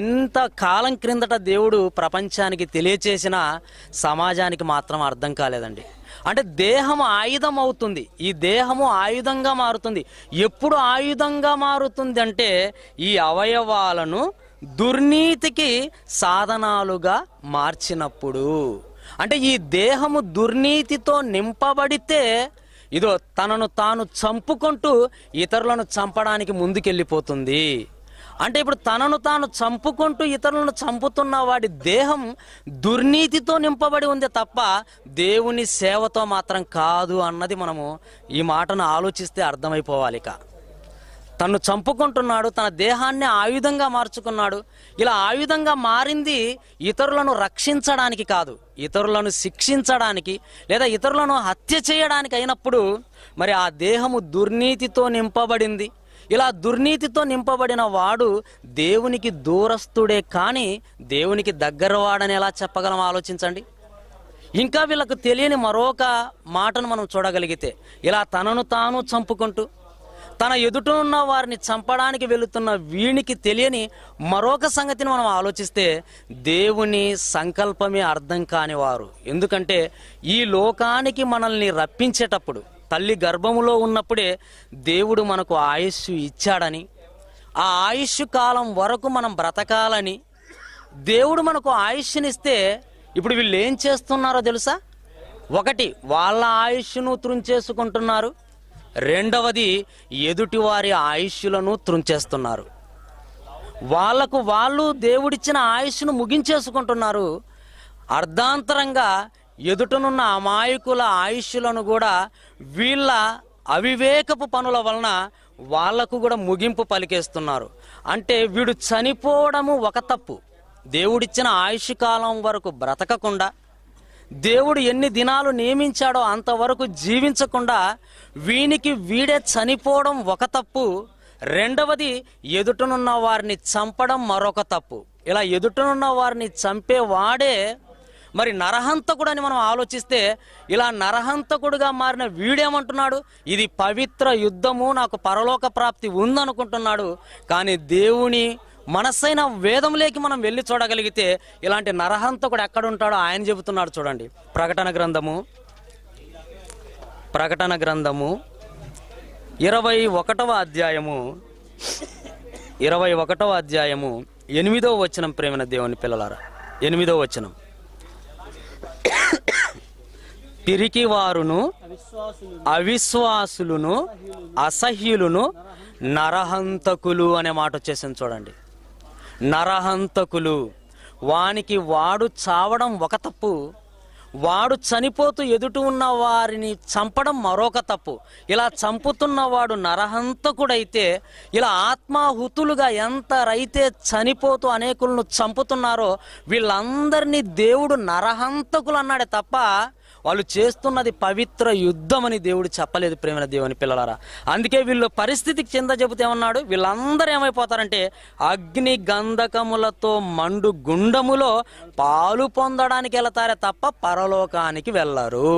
ఎంత కాలం క్రిందట దేవుడు ప్రపంచానికి తెలియచేసినా సమాజానికి మాత్రం అర్థం కాలేదండి అంటే దేహం ఆయుధం అవుతుంది ఈ దేహము ఆయుధంగా మారుతుంది ఎప్పుడు ఆయుధంగా మారుతుంది అంటే ఈ అవయవాలను దుర్నీతికి సాధనాలుగా మార్చినప్పుడు అంటే ఈ దేహము దుర్నీతితో నింపబడితే ఇదో తనను తాను చంపుకుంటూ ఇతరులను చంపడానికి ముందుకెళ్ళిపోతుంది అంటే ఇప్పుడు తనను తాను చంపుకుంటూ ఇతరులను చంపుతున్న వాడి దేహం దుర్నీతితో నింపబడి ఉంది తప్ప దేవుని సేవతో మాత్రం కాదు అన్నది మనము ఈ మాటను ఆలోచిస్తే అర్థమైపోవాలి ఇక తను చంపుకుంటున్నాడు తన దేహాన్ని ఆయుధంగా మార్చుకున్నాడు ఇలా ఆయుధంగా మారింది ఇతరులను రక్షించడానికి కాదు ఇతరులను శిక్షించడానికి లేదా ఇతరులను హత్య చేయడానికి అయినప్పుడు మరి ఆ దేహము దుర్నీతితో నింపబడింది ఇలా దుర్నీతితో నింపబడిన వాడు దేవునికి దూరస్తుడే కానీ దేవునికి దగ్గర వాడని ఎలా చెప్పగలం ఆలోచించండి ఇంకా వీళ్ళకు తెలియని మరొక మాటను మనం చూడగలిగితే ఇలా తనను తాను చంపుకుంటూ తన ఎదుట ఉన్న వారిని చంపడానికి వెళుతున్న వీనికి తెలియని మరొక సంగతిని మనం ఆలోచిస్తే దేవుని సంకల్పమే అర్థం కానివారు ఎందుకంటే ఈ లోకానికి మనల్ని రప్పించేటప్పుడు తల్లి గర్భములో ఉన్నప్పుడే దేవుడు మనకు ఆయుష్ ఇచ్చాడని ఆ ఆయుష్ కాలం వరకు మనం బ్రతకాలని దేవుడు మనకు ఆయుష్నిస్తే ఇప్పుడు వీళ్ళు ఏం చేస్తున్నారో తెలుసా ఒకటి వాళ్ళ ఆయుష్ను తృంచేసుకుంటున్నారు రెండవది ఎదుటివారి ఆయుష్లను తృంచేస్తున్నారు వాళ్లకు వాళ్ళు దేవుడిచ్చిన ఆయుష్ను ముగించేసుకుంటున్నారు అర్ధాంతరంగా ఎదుటనున్న అమాయకుల ఆయుష్లను కూడా వీళ్ళ అవివేకపు పనుల వలన వాళ్లకు కూడా ముగింపు పలికేస్తున్నారు అంటే వీడు చనిపోవడము ఒక తప్పు దేవుడిచ్చిన ఆయుష్ కాలం వరకు బ్రతకకుండా దేవుడు ఎన్ని దినాలు నియమించాడో అంతవరకు జీవించకుండా వీనికి వీడే చనిపోవడం ఒక తప్పు రెండవది ఎదుటనున్న వారిని చంపడం మరొక తప్పు ఇలా ఎదుటనున్న వారిని చంపేవాడే మరి నరహంతకుడని మనం ఆలోచిస్తే ఇలా నరహంతకుడుగా మారిన వీడేమంటున్నాడు ఇది పవిత్ర యుద్ధము నాకు పరలోక ప్రాప్తి ఉందనుకుంటున్నాడు కానీ దేవుని మనస్సైన వేదంలోకి మనం వెళ్ళి చూడగలిగితే ఇలాంటి నరహంతకుడు ఎక్కడుంటాడో ఆయన చెబుతున్నాడు చూడండి ప్రకటన గ్రంథము ప్రకటన గ్రంథము ఇరవై ఒకటవ అధ్యాయము ఇరవై ఒకటవ అధ్యాయము ఎనిమిదవ వచనం ప్రేమిన దేవుని పిల్లలారా ఎనిమిదవ వచనం తిరిగి వారును అవిశ్వాసులను అసహ్యులను నరహంతకులు అనే మాట వచ్చేసింది చూడండి నరహంతకులు వానికి వాడు చావడం ఒక తప్పు వాడు చనిపోతూ ఎదుటి ఉన్న వారిని చంపడం మరొక తప్పు ఇలా చంపుతున్నవాడు నరహంతకుడైతే ఇలా ఆత్మాహుతులుగా ఎంత రైతే చనిపోతూ అనేకులను చంపుతున్నారో వీళ్ళందరినీ దేవుడు నరహంతకులు అన్నాడే తప్ప వాళ్ళు చేస్తున్నది పవిత్ర యుద్ధం అని దేవుడు చెప్పలేదు ప్రేమ దేవుని పిల్లలారా అందుకే వీళ్ళు పరిస్థితికి చెంద ఉన్నాడు వీళ్ళందరూ ఏమైపోతారంటే అగ్ని గంధకములతో మండు గుండములో పాలు పొందడానికి వెళతారే తప్ప పరలోకానికి వెళ్ళరు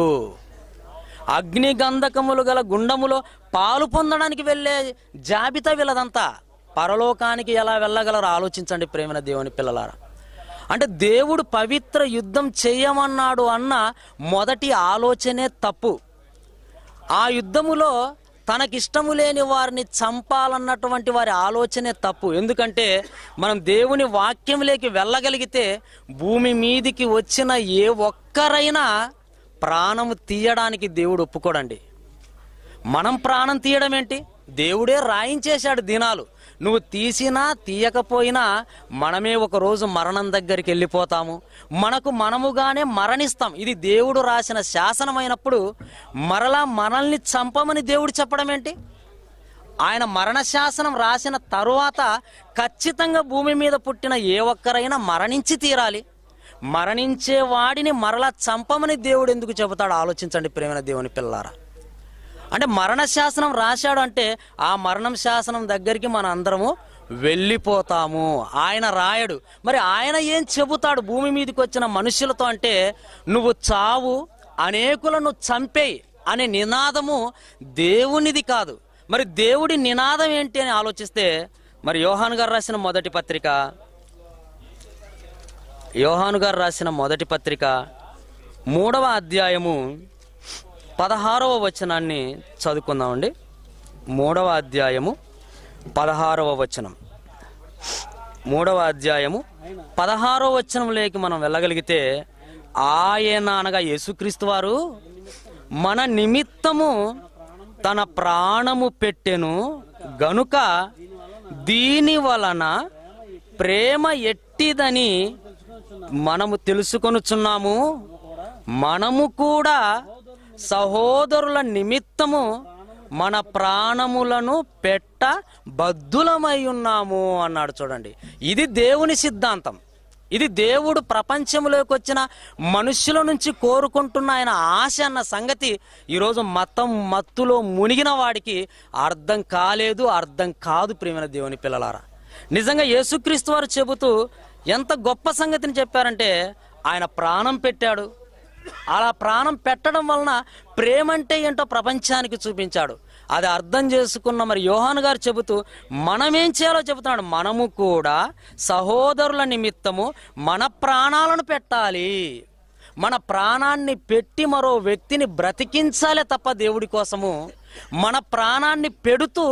అగ్ని గంధకములు గల గుండములో పాలు పొందడానికి వెళ్ళే జాబితా వీళ్ళదంతా పరలోకానికి ఎలా వెళ్ళగలరో ఆలోచించండి ప్రేమ దేవుని పిల్లలారా అంటే దేవుడు పవిత్ర యుద్ధం చేయమన్నాడు అన్న మొదటి ఆలోచనే తప్పు ఆ యుద్ధములో తనకిష్టము లేని వారిని చంపాలన్నటువంటి వారి ఆలోచనే తప్పు ఎందుకంటే మనం దేవుని వాక్యంలోకి వెళ్ళగలిగితే భూమి మీదికి వచ్చిన ఏ ఒక్కరైనా ప్రాణము తీయడానికి దేవుడు ఒప్పుకోడండి మనం ప్రాణం తీయడం ఏంటి దేవుడే రాయించేశాడు దినాలు నువ్వు తీసినా తీయకపోయినా మనమే ఒకరోజు మరణం దగ్గరికి వెళ్ళిపోతాము మనకు మనముగానే మరణిస్తాం ఇది దేవుడు రాసిన శాసనమైనప్పుడు మరలా మనల్ని చంపమని దేవుడు చెప్పడం ఏంటి ఆయన మరణ శాసనం రాసిన తరువాత ఖచ్చితంగా భూమి మీద పుట్టిన ఏ ఒక్కరైనా మరణించి తీరాలి మరణించే వాడిని మరలా చంపమని దేవుడు ఎందుకు చెబుతాడు ఆలోచించండి ప్రేమైన దేవుని పిల్లారా అంటే మరణ శాసనం రాశాడు అంటే ఆ మరణం శాసనం దగ్గరికి మన అందరము వెళ్ళిపోతాము ఆయన రాయడు మరి ఆయన ఏం చెబుతాడు భూమి మీదకి వచ్చిన మనుషులతో అంటే నువ్వు చావు అనేకులను చంపేయి అనే నినాదము దేవునిది కాదు మరి దేవుడి నినాదం ఏంటి అని ఆలోచిస్తే మరి యోహాన్ గారు రాసిన మొదటి పత్రిక యోహాను గారు రాసిన మొదటి పత్రిక మూడవ అధ్యాయము పదహారవ వచనాన్ని చదువుకుందామండి మూడవ అధ్యాయము పదహారవ వచనం మూడవ అధ్యాయము పదహారవ వచనంలోకి మనం వెళ్ళగలిగితే ఆయన అనగా యేసుక్రీస్తు వారు మన నిమిత్తము తన ప్రాణము పెట్టెను గనుక దీని వలన ప్రేమ ఎట్టిదని మనము తెలుసుకొనుచున్నాము మనము కూడా సహోదరుల నిమిత్తము మన ప్రాణములను పెట్ట బద్దులమై ఉన్నాము అన్నాడు చూడండి ఇది దేవుని సిద్ధాంతం ఇది దేవుడు ప్రపంచంలోకి వచ్చిన మనుషుల నుంచి కోరుకుంటున్న ఆయన ఆశ అన్న సంగతి ఈరోజు మతం మత్తులో మునిగిన వాడికి అర్థం కాలేదు అర్థం కాదు ప్రియమైన దేవుని పిల్లలారా నిజంగా యేసుక్రీస్తు వారు చెబుతూ ఎంత గొప్ప సంగతిని చెప్పారంటే ఆయన ప్రాణం పెట్టాడు అలా ప్రాణం పెట్టడం వలన ప్రేమ అంటే ఏంటో ప్రపంచానికి చూపించాడు అది అర్థం చేసుకున్న మరి యోహాన్ గారు చెబుతూ మనమేం చేయాలో చెబుతున్నాడు మనము కూడా సహోదరుల నిమిత్తము మన ప్రాణాలను పెట్టాలి మన ప్రాణాన్ని పెట్టి మరో వ్యక్తిని బ్రతికించాలే తప్ప దేవుడి కోసము మన ప్రాణాన్ని పెడుతూ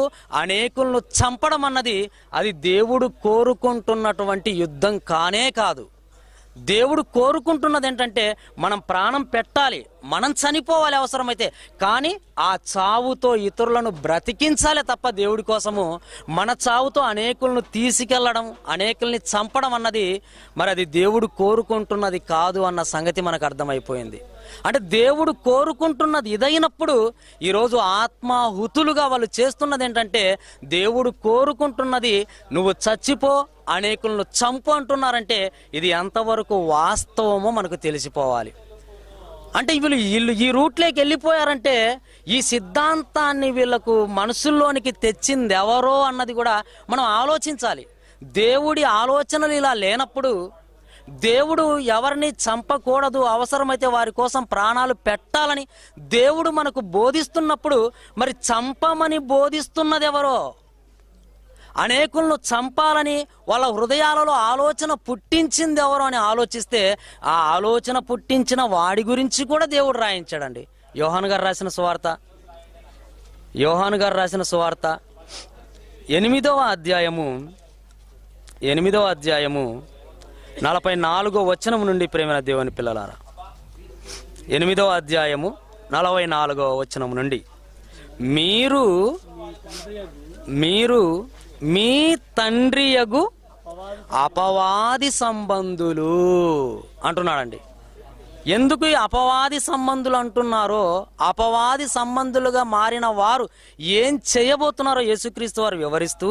అనేకులను చంపడం అన్నది అది దేవుడు కోరుకుంటున్నటువంటి యుద్ధం కానే కాదు దేవుడు కోరుకుంటున్నది ఏంటంటే మనం ప్రాణం పెట్టాలి మనం చనిపోవాలి అవసరమైతే కానీ ఆ చావుతో ఇతరులను బ్రతికించాలి తప్ప దేవుడి కోసము మన చావుతో అనేకులను తీసుకెళ్లడం అనేకుల్ని చంపడం అన్నది మరి అది దేవుడు కోరుకుంటున్నది కాదు అన్న సంగతి మనకు అర్థమైపోయింది అంటే దేవుడు కోరుకుంటున్నది ఇదైనప్పుడు ఈరోజు ఆత్మాహుతులుగా వాళ్ళు చేస్తున్నది ఏంటంటే దేవుడు కోరుకుంటున్నది నువ్వు చచ్చిపో అనేకులను చంపు అంటున్నారంటే ఇది ఎంతవరకు వాస్తవమో మనకు తెలిసిపోవాలి అంటే వీళ్ళు వీళ్ళు ఈ రూట్లోకి వెళ్ళిపోయారంటే ఈ సిద్ధాంతాన్ని వీళ్ళకు మనసుల్లోనికి తెచ్చింది ఎవరో అన్నది కూడా మనం ఆలోచించాలి దేవుడి ఆలోచనలు ఇలా లేనప్పుడు దేవుడు ఎవరిని చంపకూడదు అవసరమైతే వారి కోసం ప్రాణాలు పెట్టాలని దేవుడు మనకు బోధిస్తున్నప్పుడు మరి చంపమని బోధిస్తున్నది ఎవరో అనేకులను చంపాలని వాళ్ళ హృదయాలలో ఆలోచన పుట్టించింది ఎవరు అని ఆలోచిస్తే ఆ ఆలోచన పుట్టించిన వాడి గురించి కూడా దేవుడు రాయించాడండి యోహాన్ గారు రాసిన సువార్త యోహాన్ గారు రాసిన సువార్త ఎనిమిదవ అధ్యాయము ఎనిమిదవ అధ్యాయము నలభై నాలుగో వచనం నుండి ప్రేమ దేవుని పిల్లలారా ఎనిమిదవ అధ్యాయము నలభై నాలుగవ వచనం నుండి మీరు మీరు మీ తండ్రియగు అపవాది సంబంధులు అంటున్నాడండి ఎందుకు ఈ అపవాది సంబంధులు అంటున్నారో అపవాది సంబంధులుగా మారిన వారు ఏం చేయబోతున్నారో యేసుక్రీస్తు వారు వివరిస్తూ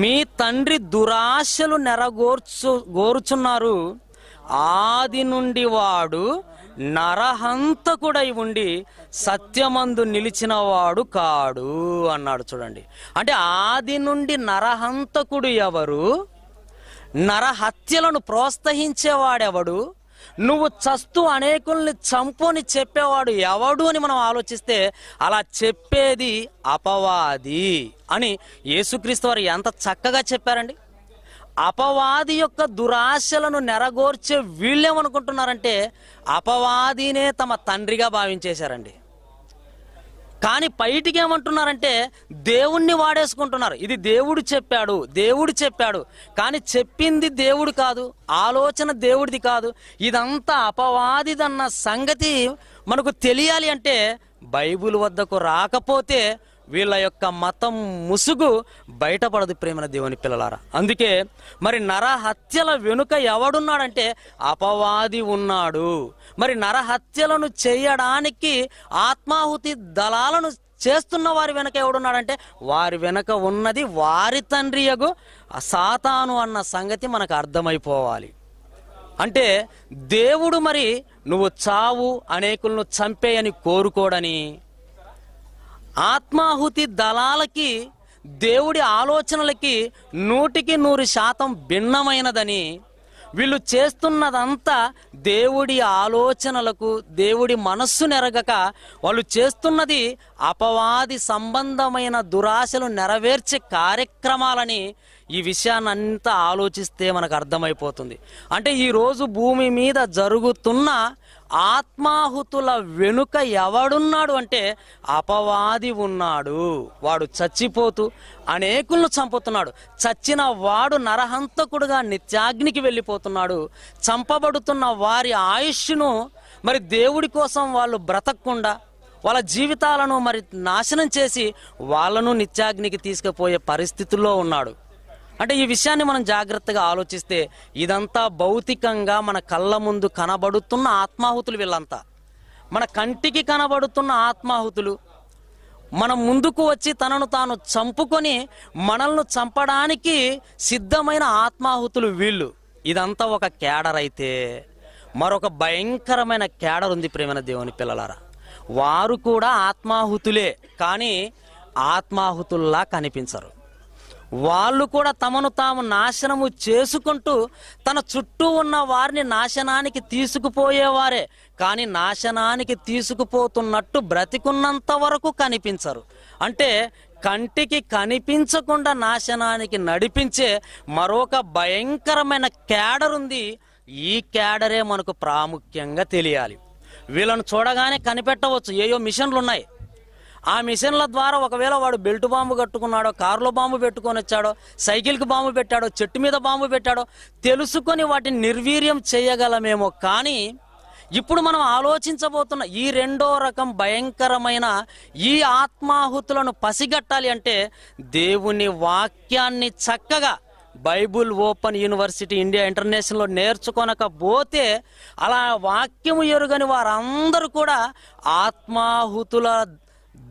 మీ తండ్రి దురాశలు నెరగోర్చు గోరుచున్నారు ఆది నుండి వాడు నరహంతకుడై ఉండి సత్యమందు నిలిచినవాడు కాడు అన్నాడు చూడండి అంటే ఆది నుండి నరహంతకుడు ఎవరు నరహత్యలను ప్రోత్సహించేవాడెవడు నువ్వు చస్తూ అనేకుల్ని చంపుని చెప్పేవాడు ఎవడు అని మనం ఆలోచిస్తే అలా చెప్పేది అపవాది అని యేసుక్రీస్తు వారు ఎంత చక్కగా చెప్పారండి అపవాది యొక్క దురాశలను నెరగోర్చే వీళ్ళేమనుకుంటున్నారంటే అపవాదినే తమ తండ్రిగా భావించేశారండి కానీ పైటికి ఏమంటున్నారంటే దేవుణ్ణి వాడేసుకుంటున్నారు ఇది దేవుడు చెప్పాడు దేవుడు చెప్పాడు కానీ చెప్పింది దేవుడు కాదు ఆలోచన దేవుడిది కాదు ఇదంతా అపవాదిదన్న సంగతి మనకు తెలియాలి అంటే బైబుల్ వద్దకు రాకపోతే వీళ్ళ యొక్క మతం ముసుగు బయటపడదు ప్రేమన దేవుని పిల్లలారా అందుకే మరి నరహత్యల వెనుక ఎవడున్నాడంటే అపవాది ఉన్నాడు మరి నరహత్యలను చేయడానికి ఆత్మాహుతి దళాలను చేస్తున్న వారి వెనక ఎవడున్నాడంటే వారి వెనక ఉన్నది వారి తండ్రియగు సాతాను అన్న సంగతి మనకు అర్థమైపోవాలి అంటే దేవుడు మరి నువ్వు చావు అనేకులను చంపేయని కోరుకోడని ఆత్మాహుతి దళాలకి దేవుడి ఆలోచనలకి నూటికి నూరు శాతం భిన్నమైనదని వీళ్ళు చేస్తున్నదంతా దేవుడి ఆలోచనలకు దేవుడి మనస్సు నెరగక వాళ్ళు చేస్తున్నది అపవాది సంబంధమైన దురాశలు నెరవేర్చే కార్యక్రమాలని ఈ అంతా ఆలోచిస్తే మనకు అర్థమైపోతుంది అంటే ఈరోజు భూమి మీద జరుగుతున్న ఆత్మాహుతుల వెనుక ఎవడున్నాడు అంటే అపవాది ఉన్నాడు వాడు చచ్చిపోతూ అనేకులను చంపుతున్నాడు చచ్చిన వాడు నరహంతకుడుగా నిత్యాగ్నికి వెళ్ళిపోతున్నాడు చంపబడుతున్న వారి ఆయుష్ను మరి దేవుడి కోసం వాళ్ళు బ్రతకకుండా వాళ్ళ జీవితాలను మరి నాశనం చేసి వాళ్ళను నిత్యాగ్నికి తీసుకుపోయే పరిస్థితుల్లో ఉన్నాడు అంటే ఈ విషయాన్ని మనం జాగ్రత్తగా ఆలోచిస్తే ఇదంతా భౌతికంగా మన కళ్ళ ముందు కనబడుతున్న ఆత్మాహుతులు వీళ్ళంతా మన కంటికి కనబడుతున్న ఆత్మాహుతులు మన ముందుకు వచ్చి తనను తాను చంపుకొని మనల్ని చంపడానికి సిద్ధమైన ఆత్మాహుతులు వీళ్ళు ఇదంతా ఒక కేడర్ అయితే మరొక భయంకరమైన కేడర్ ఉంది ప్రేమైన దేవుని పిల్లలారా వారు కూడా ఆత్మాహుతులే కానీ ఆత్మాహుతుల్లా కనిపించరు వాళ్ళు కూడా తమను తాము నాశనము చేసుకుంటూ తన చుట్టూ ఉన్న వారిని నాశనానికి తీసుకుపోయేవారే కానీ నాశనానికి తీసుకుపోతున్నట్టు బ్రతికున్నంత వరకు కనిపించరు అంటే కంటికి కనిపించకుండా నాశనానికి నడిపించే మరొక భయంకరమైన క్యాడర్ ఉంది ఈ క్యాడరే మనకు ప్రాముఖ్యంగా తెలియాలి వీళ్ళను చూడగానే కనిపెట్టవచ్చు ఏయో మిషన్లు ఉన్నాయి ఆ మిషన్ల ద్వారా ఒకవేళ వాడు బెల్ట్ బాంబు కట్టుకున్నాడో కారులో బాంబు పెట్టుకొని వచ్చాడో సైకిల్కి బాంబు పెట్టాడో చెట్టు మీద బాంబు పెట్టాడో తెలుసుకొని వాటిని నిర్వీర్యం చేయగలమేమో కానీ ఇప్పుడు మనం ఆలోచించబోతున్న ఈ రెండో రకం భయంకరమైన ఈ ఆత్మాహుతులను పసిగట్టాలి అంటే దేవుని వాక్యాన్ని చక్కగా బైబుల్ ఓపెన్ యూనివర్సిటీ ఇండియా ఇంటర్నేషనల్లో నేర్చుకొనకపోతే అలా వాక్యము ఎరుగని వారందరూ కూడా ఆత్మాహుతుల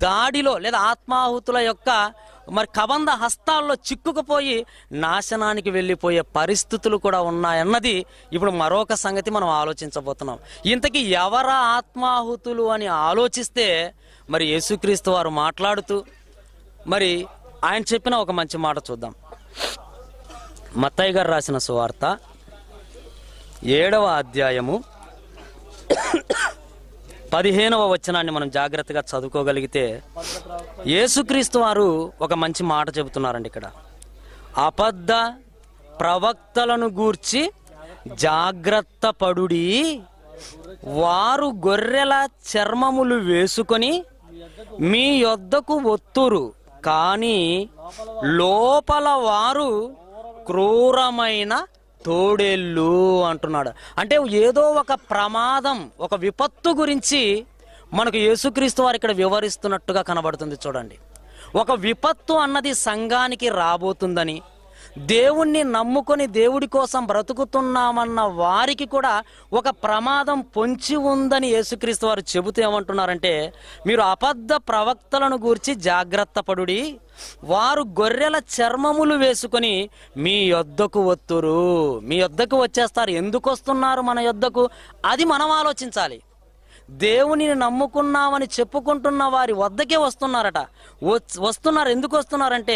దాడిలో లేదా ఆత్మాహుతుల యొక్క మరి కబంధ హస్తాల్లో చిక్కుకుపోయి నాశనానికి వెళ్ళిపోయే పరిస్థితులు కూడా ఉన్నాయన్నది ఇప్పుడు మరొక సంగతి మనం ఆలోచించబోతున్నాం ఇంతకీ ఎవర ఆత్మాహుతులు అని ఆలోచిస్తే మరి యేసుక్రీస్తు వారు మాట్లాడుతూ మరి ఆయన చెప్పిన ఒక మంచి మాట చూద్దాం మత్తయ్య గారు రాసిన సువార్త ఏడవ అధ్యాయము పదిహేనవ వచనాన్ని మనం జాగ్రత్తగా చదువుకోగలిగితే యేసుక్రీస్తు వారు ఒక మంచి మాట చెబుతున్నారండి ఇక్కడ అబద్ధ ప్రవక్తలను గూర్చి జాగ్రత్త పడుడి వారు గొర్రెల చర్మములు వేసుకొని మీ యొద్దకు ఒత్తురు కానీ లోపల వారు క్రూరమైన తోడేళ్ళు అంటున్నాడు అంటే ఏదో ఒక ప్రమాదం ఒక విపత్తు గురించి మనకు యేసుక్రీస్తు వారు ఇక్కడ వివరిస్తున్నట్టుగా కనబడుతుంది చూడండి ఒక విపత్తు అన్నది సంఘానికి రాబోతుందని దేవుణ్ణి నమ్ముకొని దేవుడి కోసం బ్రతుకుతున్నామన్న వారికి కూడా ఒక ప్రమాదం పొంచి ఉందని యేసుక్రీస్తు వారు చెబుతూ ఏమంటున్నారంటే మీరు అబద్ధ ప్రవక్తలను గూర్చి జాగ్రత్త వారు గొర్రెల చర్మములు వేసుకొని మీ యొద్దకు వత్తురు మీ యొద్దకు వచ్చేస్తారు ఎందుకు వస్తున్నారు మన యొద్దకు అది మనం ఆలోచించాలి దేవునిని నమ్ముకున్నామని చెప్పుకుంటున్న వారి వద్దకే వస్తున్నారట వస్తున్నారు ఎందుకు వస్తున్నారంటే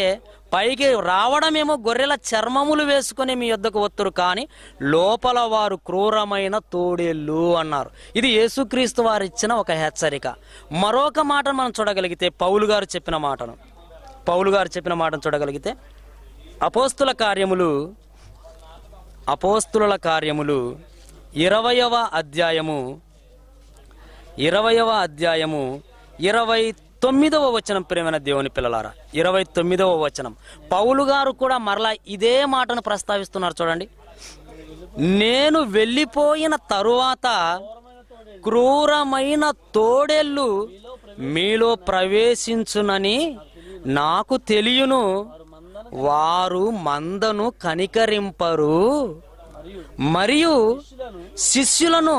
పైకి రావడమేమో గొర్రెల చర్మములు వేసుకుని మీ యొద్దకు వత్తురు కానీ లోపల వారు క్రూరమైన తోడేళ్ళు అన్నారు ఇది యేసుక్రీస్తు ఇచ్చిన ఒక హెచ్చరిక మరొక మాటను మనం చూడగలిగితే పౌలు గారు చెప్పిన మాటను పౌలు గారు చెప్పిన మాటను చూడగలిగితే అపోస్తుల కార్యములు అపోస్తుల కార్యములు ఇరవయవ అధ్యాయము ఇరవయవ అధ్యాయము ఇరవై తొమ్మిదవ వచనం ప్రేమైన దేవుని పిల్లలారా ఇరవై తొమ్మిదవ వచనం పౌలు గారు కూడా మరలా ఇదే మాటను ప్రస్తావిస్తున్నారు చూడండి నేను వెళ్ళిపోయిన తరువాత క్రూరమైన తోడేళ్ళు మీలో ప్రవేశించునని నాకు తెలియను వారు మందను కనికరింపరు మరియు శిష్యులను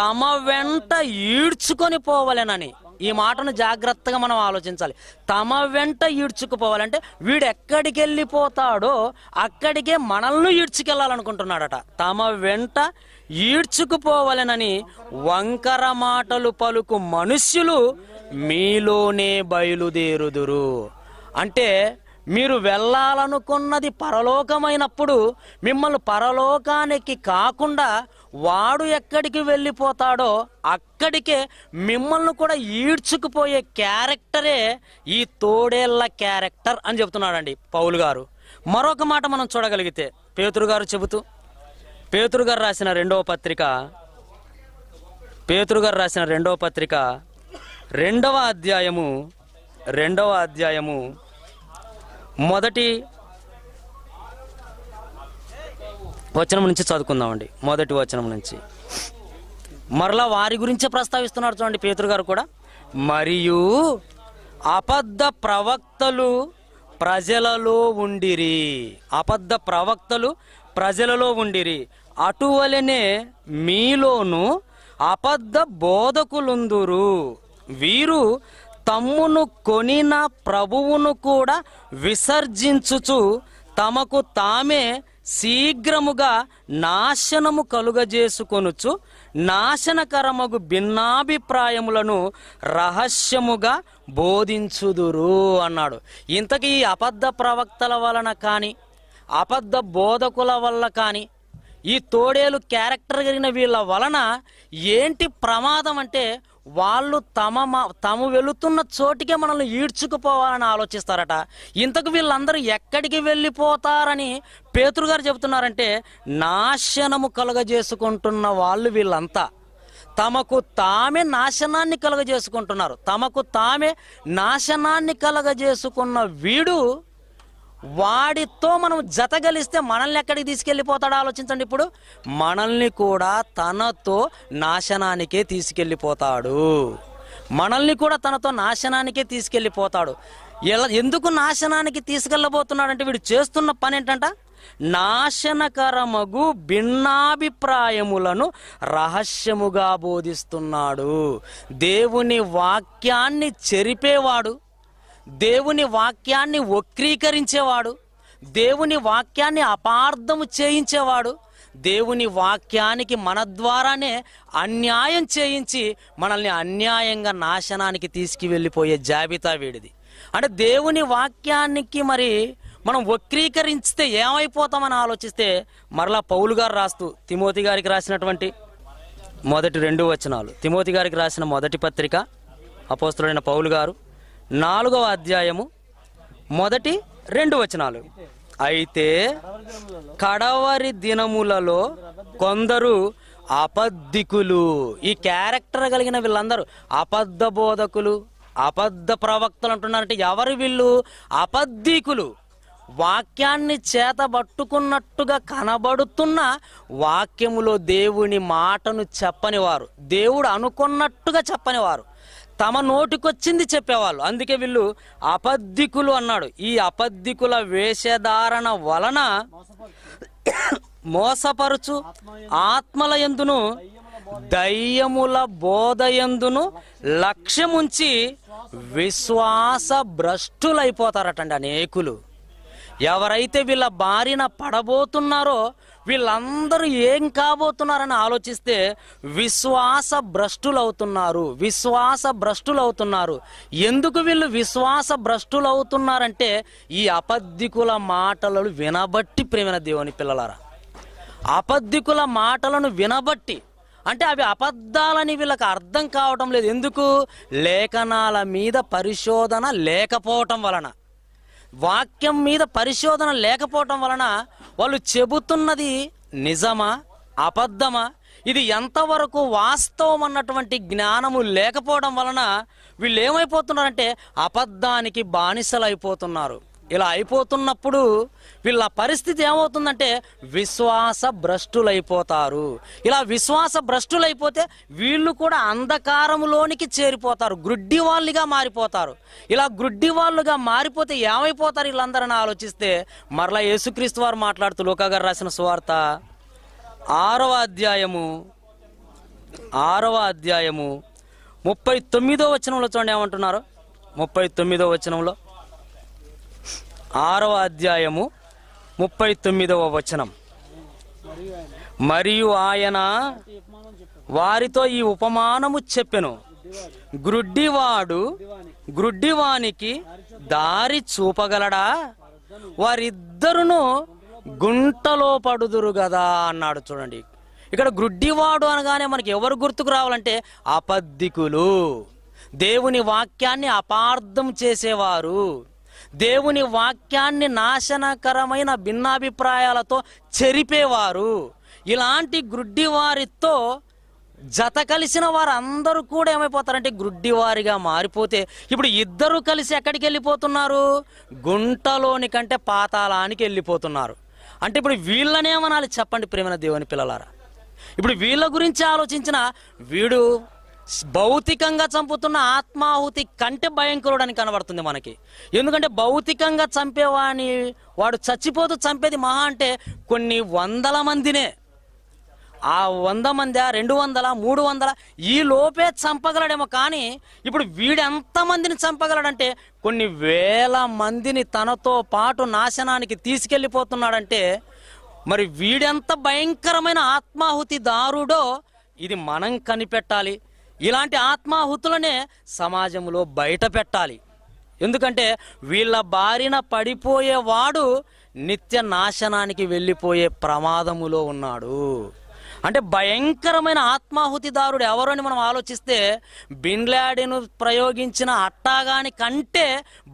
తమ వెంట ఈడ్చుకొని పోవాలనని ఈ మాటను జాగ్రత్తగా మనం ఆలోచించాలి తమ వెంట ఈడ్చుకుపోవాలంటే వీడు ఎక్కడికి వెళ్ళిపోతాడో అక్కడికే మనల్ని ఈడ్చుకెళ్ళాలనుకుంటున్నాడట తమ వెంట ఈడ్చుకుపోవలనని వంకర మాటలు పలుకు మనుష్యులు మీలోనే బయలుదేరుదురు అంటే మీరు వెళ్ళాలనుకున్నది పరలోకమైనప్పుడు మిమ్మల్ని పరలోకానికి కాకుండా వాడు ఎక్కడికి వెళ్ళిపోతాడో అక్కడికే మిమ్మల్ని కూడా ఈడ్చుకుపోయే క్యారెక్టరే ఈ తోడేళ్ల క్యారెక్టర్ అని చెబుతున్నాడండి పౌలు గారు మరొక మాట మనం చూడగలిగితే పేతురు గారు చెబుతూ పేతురు గారు రాసిన రెండవ పత్రిక పేతురు గారు రాసిన రెండవ పత్రిక రెండవ అధ్యాయము రెండవ అధ్యాయము మొదటి వచనం నుంచి చదువుకుందామండి మొదటి వచనం నుంచి మరలా వారి గురించే ప్రస్తావిస్తున్నారు చూడండి పేతురు గారు కూడా మరియు అబద్ధ ప్రవక్తలు ప్రజలలో ఉండిరి అబద్ధ ప్రవక్తలు ప్రజలలో ఉండిరి అటువలనే మీలోను అబద్ధ బోధకులుందురు వీరు తమ్మును కొనిన ప్రభువును కూడా విసర్జించుచు తమకు తామే శీఘ్రముగా నాశనము కలుగజేసుకొనుచు నాశనకరమగు భిన్నాభిప్రాయములను రహస్యముగా బోధించుదురు అన్నాడు ఇంతకీ అబద్ధ ప్రవక్తల వలన కానీ అబద్ధ బోధకుల వల్ల కానీ ఈ తోడేలు క్యారెక్టర్ కలిగిన వీళ్ళ వలన ఏంటి ప్రమాదం అంటే వాళ్ళు తమ తమ వెళుతున్న చోటికే మనల్ని ఈడ్చుకుపోవాలని ఆలోచిస్తారట ఇంతకు వీళ్ళందరూ ఎక్కడికి వెళ్ళిపోతారని పేతురు గారు చెబుతున్నారంటే నాశనము కలుగజేసుకుంటున్న వాళ్ళు వీళ్ళంతా తమకు తామే నాశనాన్ని కలుగజేసుకుంటున్నారు తమకు తామే నాశనాన్ని కలుగజేసుకున్న వీడు వాడితో మనం జతగలిస్తే మనల్ని ఎక్కడికి తీసుకెళ్ళిపోతాడో ఆలోచించండి ఇప్పుడు మనల్ని కూడా తనతో నాశనానికే తీసుకెళ్ళిపోతాడు మనల్ని కూడా తనతో నాశనానికే తీసుకెళ్ళిపోతాడు ఎలా ఎందుకు నాశనానికి తీసుకెళ్ళబోతున్నాడంటే వీడు చేస్తున్న పని ఏంటంట నాశనకరమగు భిన్నాభిప్రాయములను రహస్యముగా బోధిస్తున్నాడు దేవుని వాక్యాన్ని చెరిపేవాడు దేవుని వాక్యాన్ని వక్రీకరించేవాడు దేవుని వాక్యాన్ని అపార్థము చేయించేవాడు దేవుని వాక్యానికి మన ద్వారానే అన్యాయం చేయించి మనల్ని అన్యాయంగా నాశనానికి తీసుకువెళ్ళిపోయే జాబితా వీడిది అంటే దేవుని వాక్యానికి మరి మనం వక్రీకరించితే ఏమైపోతామని ఆలోచిస్తే మరలా పౌలు గారు రాస్తూ తిమోతి గారికి రాసినటువంటి మొదటి రెండు వచనాలు తిమోతి గారికి రాసిన మొదటి పత్రిక అపోస్తుడైన పౌలు గారు నాలుగవ అధ్యాయము మొదటి రెండు వచనాలు అయితే కడవరి దినములలో కొందరు అబద్ధికులు ఈ క్యారెక్టర్ కలిగిన వీళ్ళందరూ అబద్ధ బోధకులు అబద్ధ ప్రవక్తలు అంటున్నారంటే ఎవరు వీళ్ళు అబద్ధికులు వాక్యాన్ని చేతబట్టుకున్నట్టుగా కనబడుతున్న వాక్యములో దేవుని మాటను చెప్పనివారు దేవుడు అనుకున్నట్టుగా చెప్పనివారు తమ నోటికొచ్చింది చెప్పేవాళ్ళు అందుకే వీళ్ళు అపద్ధికులు అన్నాడు ఈ అపద్ధికుల వేషధారణ వలన మోసపరుచు ఆత్మల ఎందును దయ్యముల ఎందును లక్ష్యముంచి విశ్వాస భ్రష్టులైపోతారటండి అనేకులు ఎవరైతే వీళ్ళ బారిన పడబోతున్నారో వీళ్ళందరూ ఏం కాబోతున్నారని ఆలోచిస్తే విశ్వాస భ్రష్టులు అవుతున్నారు విశ్వాస భ్రష్టులు అవుతున్నారు ఎందుకు వీళ్ళు విశ్వాస భ్రష్టులు అవుతున్నారంటే ఈ అపద్ధికుల మాటలను వినబట్టి ప్రేమిన దేవుని పిల్లలారా అపద్ధికుల మాటలను వినబట్టి అంటే అవి అబద్ధాలని వీళ్ళకి అర్థం కావటం లేదు ఎందుకు లేఖనాల మీద పరిశోధన లేకపోవటం వలన వాక్యం మీద పరిశోధన లేకపోవటం వలన వాళ్ళు చెబుతున్నది నిజమా అబద్ధమా ఇది ఎంతవరకు వాస్తవం అన్నటువంటి జ్ఞానము లేకపోవడం వలన వీళ్ళు ఏమైపోతున్నారంటే అబద్ధానికి బానిసలైపోతున్నారు ఇలా అయిపోతున్నప్పుడు వీళ్ళ పరిస్థితి ఏమవుతుందంటే విశ్వాస భ్రష్టులైపోతారు ఇలా విశ్వాస భ్రష్టులైపోతే వీళ్ళు కూడా అంధకారంలోనికి చేరిపోతారు గ్రుడ్డి వాళ్ళుగా మారిపోతారు ఇలా గ్రుడ్డి వాళ్ళుగా మారిపోతే ఏమైపోతారు వీళ్ళందరిని ఆలోచిస్తే మరలా యేసుక్రీస్తు వారు మాట్లాడుతూ లోకాగారు రాసిన సువార్త ఆరవ అధ్యాయము ఆరవ అధ్యాయము ముప్పై తొమ్మిదో వచనంలో చూడండి ఏమంటున్నారు ముప్పై తొమ్మిదో వచనంలో ఆరవ అధ్యాయము ముప్పై తొమ్మిదవ వచనం మరియు ఆయన వారితో ఈ ఉపమానము చెప్పెను గ్రుడ్డివాడు గ్రుడ్డివానికి దారి చూపగలడా వారిద్దరును గుంటలో పడుదురు కదా అన్నాడు చూడండి ఇక్కడ గ్రుడ్డివాడు అనగానే మనకి ఎవరు గుర్తుకు రావాలంటే అపద్ధికులు దేవుని వాక్యాన్ని అపార్థం చేసేవారు దేవుని వాక్యాన్ని నాశనకరమైన భిన్నాభిప్రాయాలతో చెరిపేవారు ఇలాంటి గ్రుడ్డివారితో జత కలిసిన వారు అందరూ కూడా ఏమైపోతారంటే గ్రుడ్డివారిగా మారిపోతే ఇప్పుడు ఇద్దరు కలిసి ఎక్కడికి వెళ్ళిపోతున్నారు గుంటలోని కంటే పాతాళానికి వెళ్ళిపోతున్నారు అంటే ఇప్పుడు వీళ్ళనేమనాలి చెప్పండి ప్రేమ దేవుని పిల్లలారా ఇప్పుడు వీళ్ళ గురించి ఆలోచించిన వీడు భౌతికంగా చంపుతున్న ఆత్మాహుతి కంటే భయంకరుడు అని కనబడుతుంది మనకి ఎందుకంటే భౌతికంగా చంపేవాని వాడు చచ్చిపోతూ చంపేది మహా అంటే కొన్ని వందల మందినే ఆ వంద మంది రెండు వందల మూడు వందల ఈ లోపే చంపగలడేమో కానీ ఇప్పుడు వీడెంతమందిని చంపగలడంటే కొన్ని వేల మందిని తనతో పాటు నాశనానికి తీసుకెళ్ళిపోతున్నాడంటే మరి వీడెంత భయంకరమైన ఆత్మాహుతి దారుడో ఇది మనం కనిపెట్టాలి ఇలాంటి ఆత్మాహుతులనే సమాజంలో బయట పెట్టాలి ఎందుకంటే వీళ్ళ బారిన పడిపోయేవాడు నిత్య నాశనానికి వెళ్ళిపోయే ప్రమాదములో ఉన్నాడు అంటే భయంకరమైన ఆత్మాహుతిదారుడు ఎవరని మనం ఆలోచిస్తే బిన్లాడిను ప్రయోగించిన అట్టాగాని కంటే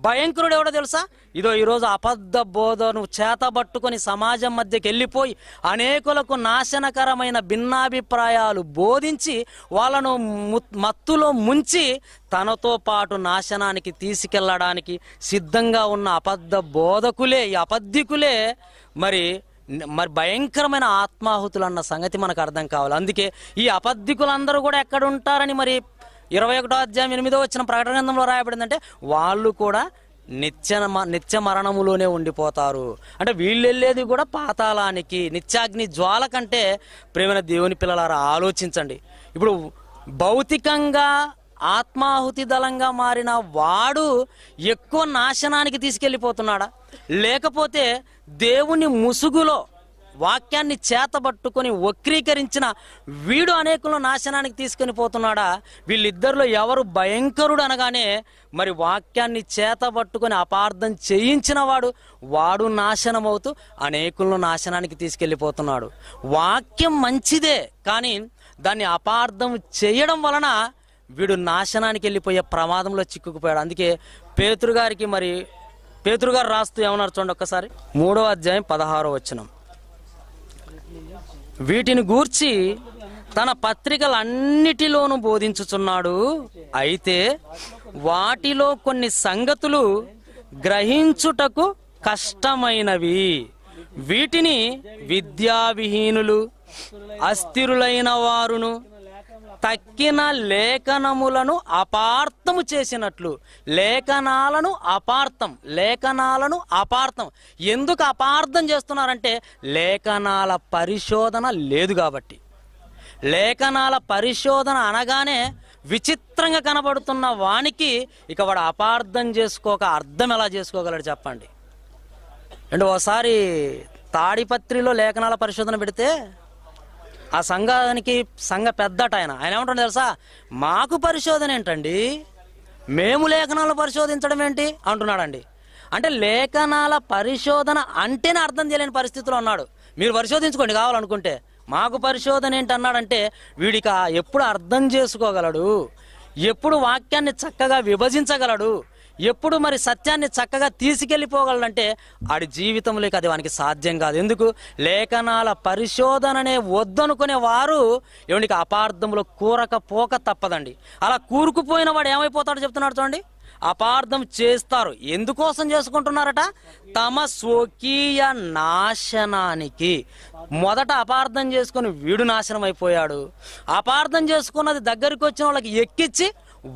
భయంకరుడు ఎవడో తెలుసా ఇదో ఈరోజు అబద్ధ బోధను చేతబట్టుకొని సమాజం మధ్యకి వెళ్ళిపోయి అనేకులకు నాశనకరమైన భిన్నాభిప్రాయాలు బోధించి వాళ్ళను మత్తులో ముంచి తనతో పాటు నాశనానికి తీసుకెళ్లడానికి సిద్ధంగా ఉన్న అబద్ధ బోధకులే ఈ అబద్ధికులే మరి మరి భయంకరమైన ఆత్మాహుతులు అన్న సంగతి మనకు అర్థం కావాలి అందుకే ఈ అబద్ధికులందరూ కూడా ఎక్కడ ఉంటారని మరి ఇరవై ఒకటో అధ్యాయం ఎనిమిదో వచ్చిన ప్రకటన గ్రంథంలో రాయబడిందంటే వాళ్ళు కూడా నిత్య నిత్య మరణములోనే ఉండిపోతారు అంటే వీళ్ళు వెళ్ళేది కూడా పాతాళానికి నిత్యాగ్ని జ్వాల కంటే ప్రేమైన దేవుని పిల్లలారా ఆలోచించండి ఇప్పుడు భౌతికంగా ఆత్మాహుతి దళంగా మారిన వాడు ఎక్కువ నాశనానికి తీసుకెళ్ళిపోతున్నాడా లేకపోతే దేవుని ముసుగులో వాక్యాన్ని చేతబట్టుకొని వక్రీకరించిన వీడు అనేకులను నాశనానికి తీసుకొని పోతున్నాడా వీళ్ళిద్దరిలో ఎవరు భయంకరుడు అనగానే మరి వాక్యాన్ని చేతబట్టుకొని అపార్థం చేయించిన వాడు వాడు నాశనం అవుతూ అనేకులను నాశనానికి తీసుకెళ్ళిపోతున్నాడు వాక్యం మంచిదే కానీ దాన్ని అపార్థం చేయడం వలన వీడు నాశనానికి వెళ్ళిపోయే ప్రమాదంలో చిక్కుకుపోయాడు అందుకే పేతురుగారికి మరి పేతురుగారు రాస్తూ ఏమన్నారు చూడండి ఒక్కసారి మూడో అధ్యాయం పదహారో వచ్చినాం వీటిని గూర్చి తన పత్రికలన్నిటిలోనూ బోధించుచున్నాడు అయితే వాటిలో కొన్ని సంగతులు గ్రహించుటకు కష్టమైనవి వీటిని విద్యావిహీనులు అస్థిరులైన వారును తక్కిన లేఖనములను అపార్థము చేసినట్లు లేఖనాలను అపార్థం లేఖనాలను అపార్థం ఎందుకు అపార్థం చేస్తున్నారంటే లేఖనాల పరిశోధన లేదు కాబట్టి లేఖనాల పరిశోధన అనగానే విచిత్రంగా కనబడుతున్న వానికి ఇక వాడు అపార్థం చేసుకోక అర్థం ఎలా చేసుకోగలడు చెప్పండి అంటే ఒకసారి తాడిపత్రిలో లేఖనాల పరిశోధన పెడితే ఆ సంఘానికి సంఘ పెద్దట ఆయన ఆయన ఏమంటుండే తెలుసా మాకు పరిశోధన ఏంటండి మేము లేఖనాలు పరిశోధించడం ఏంటి అంటున్నాడండి అంటే లేఖనాల పరిశోధన అంటేనే అర్థం చేయలేని పరిస్థితిలో ఉన్నాడు మీరు పరిశోధించుకోండి కావాలనుకుంటే మాకు పరిశోధన ఏంటి అన్నాడంటే వీడిక ఎప్పుడు అర్థం చేసుకోగలడు ఎప్పుడు వాక్యాన్ని చక్కగా విభజించగలడు ఎప్పుడు మరి సత్యాన్ని చక్కగా తీసుకెళ్ళిపోగలంటే ఆడి జీవితంలోకి అది వానికి సాధ్యం కాదు ఎందుకు లేఖనాల పరిశోధననే వద్దనుకునే వారు ఎవడికి అపార్థంలో కూరక పోక తప్పదండి అలా కూరుకుపోయిన వాడు ఏమైపోతాడో చెప్తున్నాడు చూడండి అపార్థం చేస్తారు ఎందుకోసం చేసుకుంటున్నారట తమ స్వకీయ నాశనానికి మొదట అపార్థం చేసుకుని వీడు నాశనం అయిపోయాడు అపార్థం చేసుకున్నది దగ్గరికి వచ్చిన వాళ్ళకి ఎక్కిచ్చి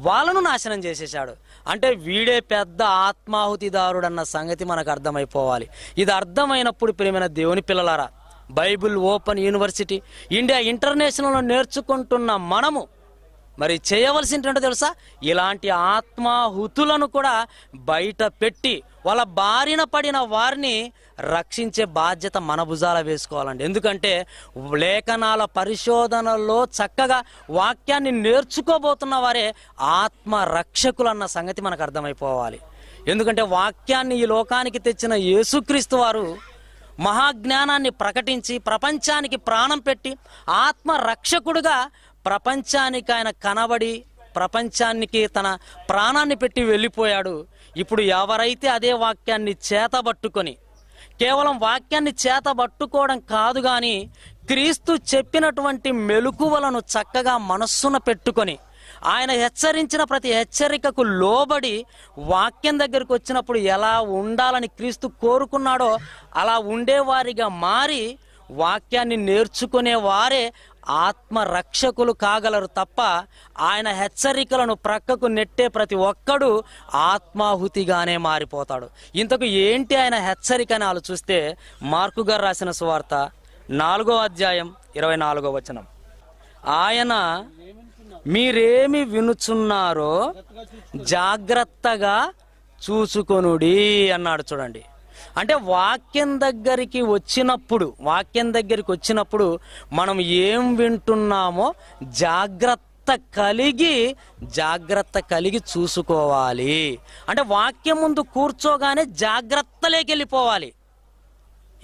వాళ్ళను నాశనం చేసేశాడు అంటే వీడే పెద్ద ఆత్మాహుతిదారుడు అన్న సంగతి మనకు అర్థమైపోవాలి ఇది అర్థమైనప్పుడు ప్రేమైన దేవుని పిల్లలారా Bible Open University India International నేర్చుకుంటున్న మనము మరి చేయవలసినటువంటి తెలుసా ఇలాంటి ఆత్మాహుతులను కూడా బయట పెట్టి వాళ్ళ బారిన పడిన వారిని రక్షించే బాధ్యత మన భుజాల వేసుకోవాలండి ఎందుకంటే లేఖనాల పరిశోధనలో చక్కగా వాక్యాన్ని నేర్చుకోబోతున్న వారే ఆత్మ రక్షకులు అన్న సంగతి మనకు అర్థమైపోవాలి ఎందుకంటే వాక్యాన్ని ఈ లోకానికి తెచ్చిన యేసుక్రీస్తు వారు మహాజ్ఞానాన్ని ప్రకటించి ప్రపంచానికి ప్రాణం పెట్టి ఆత్మ రక్షకుడుగా ప్రపంచానికి ఆయన కనబడి ప్రపంచానికి తన ప్రాణాన్ని పెట్టి వెళ్ళిపోయాడు ఇప్పుడు ఎవరైతే అదే వాక్యాన్ని చేతబట్టుకొని కేవలం వాక్యాన్ని చేతబట్టుకోవడం కాదు కానీ క్రీస్తు చెప్పినటువంటి మెలకువలను చక్కగా మనస్సున పెట్టుకొని ఆయన హెచ్చరించిన ప్రతి హెచ్చరికకు లోబడి వాక్యం దగ్గరికి వచ్చినప్పుడు ఎలా ఉండాలని క్రీస్తు కోరుకున్నాడో అలా ఉండేవారిగా మారి వాక్యాన్ని నేర్చుకునే వారే ఆత్మరక్షకులు కాగలరు తప్ప ఆయన హెచ్చరికలను ప్రక్కకు నెట్టే ప్రతి ఒక్కడు ఆత్మాహుతిగానే మారిపోతాడు ఇంతకు ఏంటి ఆయన హెచ్చరిక అని వాళ్ళు చూస్తే మార్కు గారు రాసిన సువార్త నాలుగో అధ్యాయం ఇరవై నాలుగో వచనం ఆయన మీరేమి వినుచున్నారో జాగ్రత్తగా చూసుకొనుడి అన్నాడు చూడండి అంటే వాక్యం దగ్గరికి వచ్చినప్పుడు వాక్యం దగ్గరికి వచ్చినప్పుడు మనం ఏం వింటున్నామో జాగ్రత్త కలిగి జాగ్రత్త కలిగి చూసుకోవాలి అంటే వాక్యం ముందు కూర్చోగానే జాగ్రత్తలోకి వెళ్ళిపోవాలి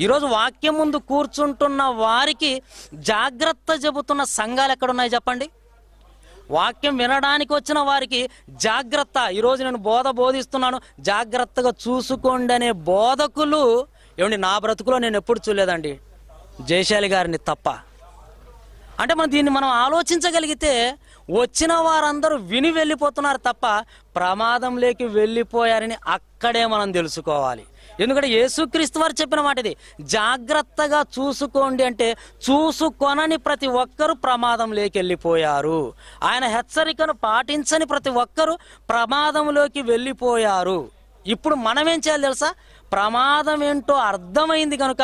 ఈరోజు వాక్యం ముందు కూర్చుంటున్న వారికి జాగ్రత్త చెబుతున్న సంఘాలు ఎక్కడున్నాయి చెప్పండి వాక్యం వినడానికి వచ్చిన వారికి జాగ్రత్త ఈరోజు నేను బోధ బోధిస్తున్నాను జాగ్రత్తగా చూసుకోండి అనే బోధకులు ఏమండి నా బ్రతుకులో నేను ఎప్పుడు చూడలేదండి జయశాలి గారిని తప్ప అంటే మనం దీన్ని మనం ఆలోచించగలిగితే వచ్చిన వారందరూ విని వెళ్ళిపోతున్నారు తప్ప ప్రమాదంలోకి వెళ్ళిపోయారని అక్కడే మనం తెలుసుకోవాలి ఎందుకంటే యేసుక్రీస్తు వారు చెప్పిన మాట ఇది జాగ్రత్తగా చూసుకోండి అంటే చూసుకొనని ప్రతి ఒక్కరూ ప్రమాదంలోకి వెళ్ళిపోయారు ఆయన హెచ్చరికను పాటించని ప్రతి ఒక్కరూ ప్రమాదంలోకి వెళ్ళిపోయారు ఇప్పుడు మనం ఏం చేయాలి తెలుసా ప్రమాదం ఏంటో అర్థమైంది కనుక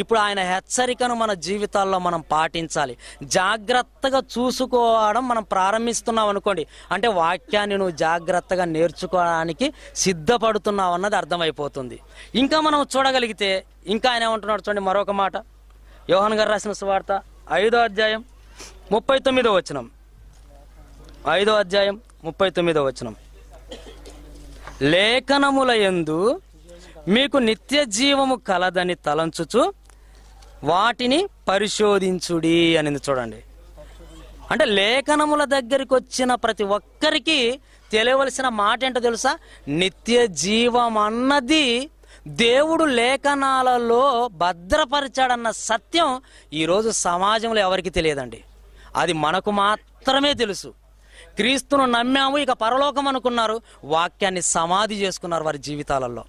ఇప్పుడు ఆయన హెచ్చరికను మన జీవితాల్లో మనం పాటించాలి జాగ్రత్తగా చూసుకోవడం మనం ప్రారంభిస్తున్నాం అనుకోండి అంటే వాక్యాన్ని నువ్వు జాగ్రత్తగా నేర్చుకోవడానికి సిద్ధపడుతున్నావు అన్నది అర్థమైపోతుంది ఇంకా మనం చూడగలిగితే ఇంకా ఆయన ఏమంటున్నాడు చూడండి మరొక మాట యోహన్ గారు రాసిన సువార్త ఐదో అధ్యాయం ముప్పై తొమ్మిదో వచనం ఐదో అధ్యాయం ముప్పై తొమ్మిదో వచనం లేఖనముల మీకు నిత్య జీవము కలదని తలంచుచు వాటిని పరిశోధించుడి అనేది చూడండి అంటే లేఖనముల దగ్గరికి వచ్చిన ప్రతి ఒక్కరికి తెలియవలసిన మాట ఏంటో తెలుసా నిత్య జీవం అన్నది దేవుడు లేఖనాలలో భద్రపరిచాడన్న సత్యం ఈరోజు సమాజంలో ఎవరికి తెలియదండి అది మనకు మాత్రమే తెలుసు క్రీస్తును నమ్మాము ఇక పరలోకం అనుకున్నారు వాక్యాన్ని సమాధి చేసుకున్నారు వారి జీవితాలలో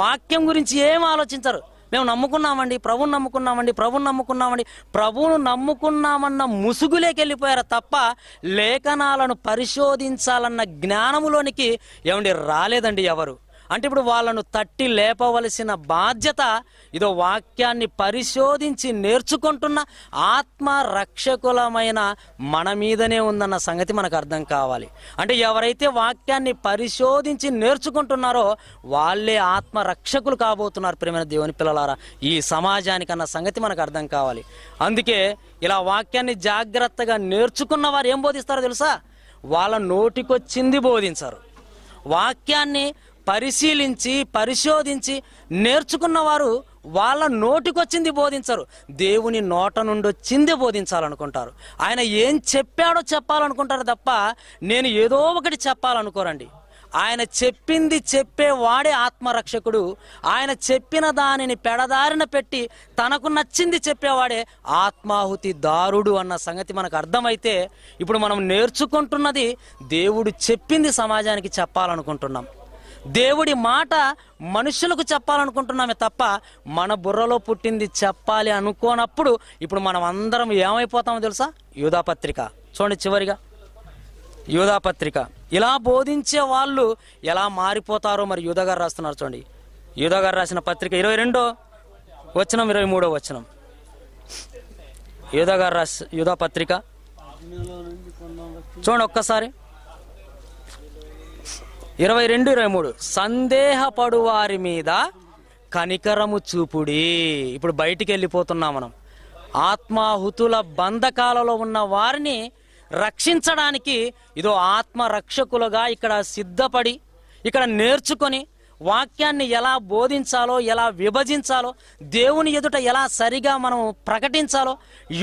వాక్యం గురించి ఏం ఆలోచించరు మేము నమ్ముకున్నామండి ప్రభుని నమ్ముకున్నామండి ప్రభుని నమ్ముకున్నామండి ప్రభువును నమ్ముకున్నామన్న ముసుగులేకి వెళ్ళిపోయారు తప్ప లేఖనాలను పరిశోధించాలన్న జ్ఞానములోనికి ఏమండి రాలేదండి ఎవరు అంటే ఇప్పుడు వాళ్ళను తట్టి లేపవలసిన బాధ్యత ఇదో వాక్యాన్ని పరిశోధించి నేర్చుకుంటున్న ఆత్మ రక్షకులమైన మన మీదనే ఉందన్న సంగతి మనకు అర్థం కావాలి అంటే ఎవరైతే వాక్యాన్ని పరిశోధించి నేర్చుకుంటున్నారో వాళ్ళే ఆత్మ రక్షకులు కాబోతున్నారు ప్రేమైన దేవుని పిల్లలారా ఈ సమాజానికన్న సంగతి మనకు అర్థం కావాలి అందుకే ఇలా వాక్యాన్ని జాగ్రత్తగా నేర్చుకున్న వారు ఏం బోధిస్తారో తెలుసా వాళ్ళ నోటికొచ్చింది బోధించరు వాక్యాన్ని పరిశీలించి పరిశోధించి నేర్చుకున్నవారు వాళ్ళ నోటికొచ్చింది బోధించరు దేవుని నోట నుండి వచ్చింది బోధించాలనుకుంటారు ఆయన ఏం చెప్పాడో చెప్పాలనుకుంటారు తప్ప నేను ఏదో ఒకటి చెప్పాలనుకోరండి ఆయన చెప్పింది చెప్పేవాడే ఆత్మరక్షకుడు ఆయన చెప్పిన దానిని పెడదారిన పెట్టి తనకు నచ్చింది చెప్పేవాడే ఆత్మాహుతి దారుడు అన్న సంగతి మనకు అర్థమైతే ఇప్పుడు మనం నేర్చుకుంటున్నది దేవుడు చెప్పింది సమాజానికి చెప్పాలనుకుంటున్నాం దేవుడి మాట మనుషులకు చెప్పాలనుకుంటున్నామే తప్ప మన బుర్రలో పుట్టింది చెప్పాలి అనుకోనప్పుడు ఇప్పుడు మనం అందరం ఏమైపోతామో తెలుసా యూధాపత్రిక చూడండి చివరిగా యూధాపత్రిక ఇలా బోధించే వాళ్ళు ఎలా మారిపోతారో మరి యూధగారు రాస్తున్నారు చూడండి యూధగారు రాసిన పత్రిక ఇరవై రెండో వచనం ఇరవై మూడో వచనం యూధగారు రాసి యూధాపత్రిక పత్రిక చూడండి ఒక్కసారి ఇరవై రెండు ఇరవై మూడు సందేహపడు వారి మీద కనికరము చూపుడి ఇప్పుడు బయటికి వెళ్ళిపోతున్నాం మనం ఆత్మాహుతుల బంధకాలలో ఉన్న వారిని రక్షించడానికి ఇదో ఆత్మ రక్షకులుగా ఇక్కడ సిద్ధపడి ఇక్కడ నేర్చుకొని వాక్యాన్ని ఎలా బోధించాలో ఎలా విభజించాలో దేవుని ఎదుట ఎలా సరిగా మనం ప్రకటించాలో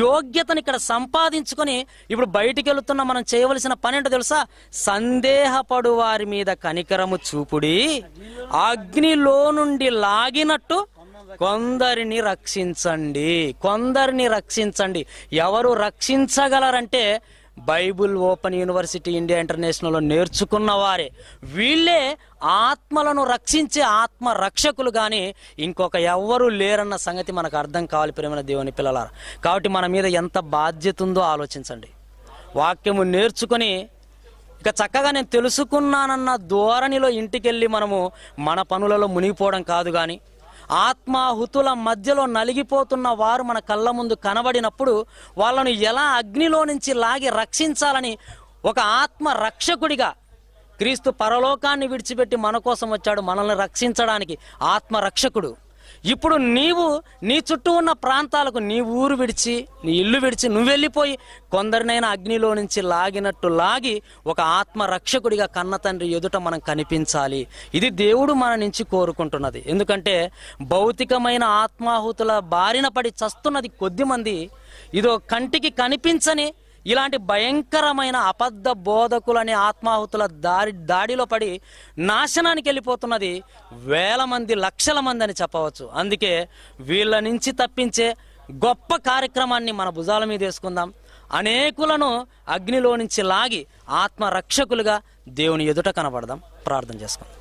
యోగ్యతను ఇక్కడ సంపాదించుకొని ఇప్పుడు బయటికి వెళుతున్న మనం చేయవలసిన పని ఏంటో తెలుసా సందేహపడు వారి మీద కనికరము చూపుడి అగ్నిలో నుండి లాగినట్టు కొందరిని రక్షించండి కొందరిని రక్షించండి ఎవరు రక్షించగలరంటే బైబుల్ ఓపెన్ యూనివర్సిటీ ఇండియా ఇంటర్నేషనల్లో నేర్చుకున్న వారే వీళ్ళే ఆత్మలను రక్షించే ఆత్మ రక్షకులు కానీ ఇంకొక ఎవ్వరూ లేరన్న సంగతి మనకు అర్థం కావాలి ప్రేమల దేవుని పిల్లల కాబట్టి మన మీద ఎంత బాధ్యత ఉందో ఆలోచించండి వాక్యము నేర్చుకొని ఇక చక్కగా నేను తెలుసుకున్నానన్న ధోరణిలో ఇంటికెళ్ళి మనము మన పనులలో మునిగిపోవడం కాదు కానీ ఆత్మాహుతుల మధ్యలో నలిగిపోతున్న వారు మన కళ్ళ ముందు కనబడినప్పుడు వాళ్ళను ఎలా అగ్నిలో నుంచి లాగి రక్షించాలని ఒక ఆత్మ రక్షకుడిగా క్రీస్తు పరలోకాన్ని విడిచిపెట్టి మన కోసం వచ్చాడు మనల్ని రక్షించడానికి ఆత్మరక్షకుడు ఇప్పుడు నీవు నీ చుట్టూ ఉన్న ప్రాంతాలకు నీ ఊరు విడిచి నీ ఇల్లు విడిచి నువ్వు వెళ్ళిపోయి కొందరినైనా అగ్నిలో నుంచి లాగినట్టు లాగి ఒక ఆత్మ రక్షకుడిగా కన్న తండ్రి ఎదుట మనం కనిపించాలి ఇది దేవుడు మన నుంచి కోరుకుంటున్నది ఎందుకంటే భౌతికమైన ఆత్మాహుతుల బారిన పడి చస్తున్నది కొద్దిమంది ఇదో కంటికి కనిపించని ఇలాంటి భయంకరమైన అబద్ధ బోధకులని ఆత్మాహుతుల దారి దాడిలో పడి నాశనానికి వెళ్ళిపోతున్నది వేల మంది లక్షల మంది అని చెప్పవచ్చు అందుకే వీళ్ళ నుంచి తప్పించే గొప్ప కార్యక్రమాన్ని మన భుజాల మీద వేసుకుందాం అనేకులను అగ్నిలో నుంచి లాగి ఆత్మ రక్షకులుగా దేవుని ఎదుట కనబడదాం ప్రార్థన చేసుకుందాం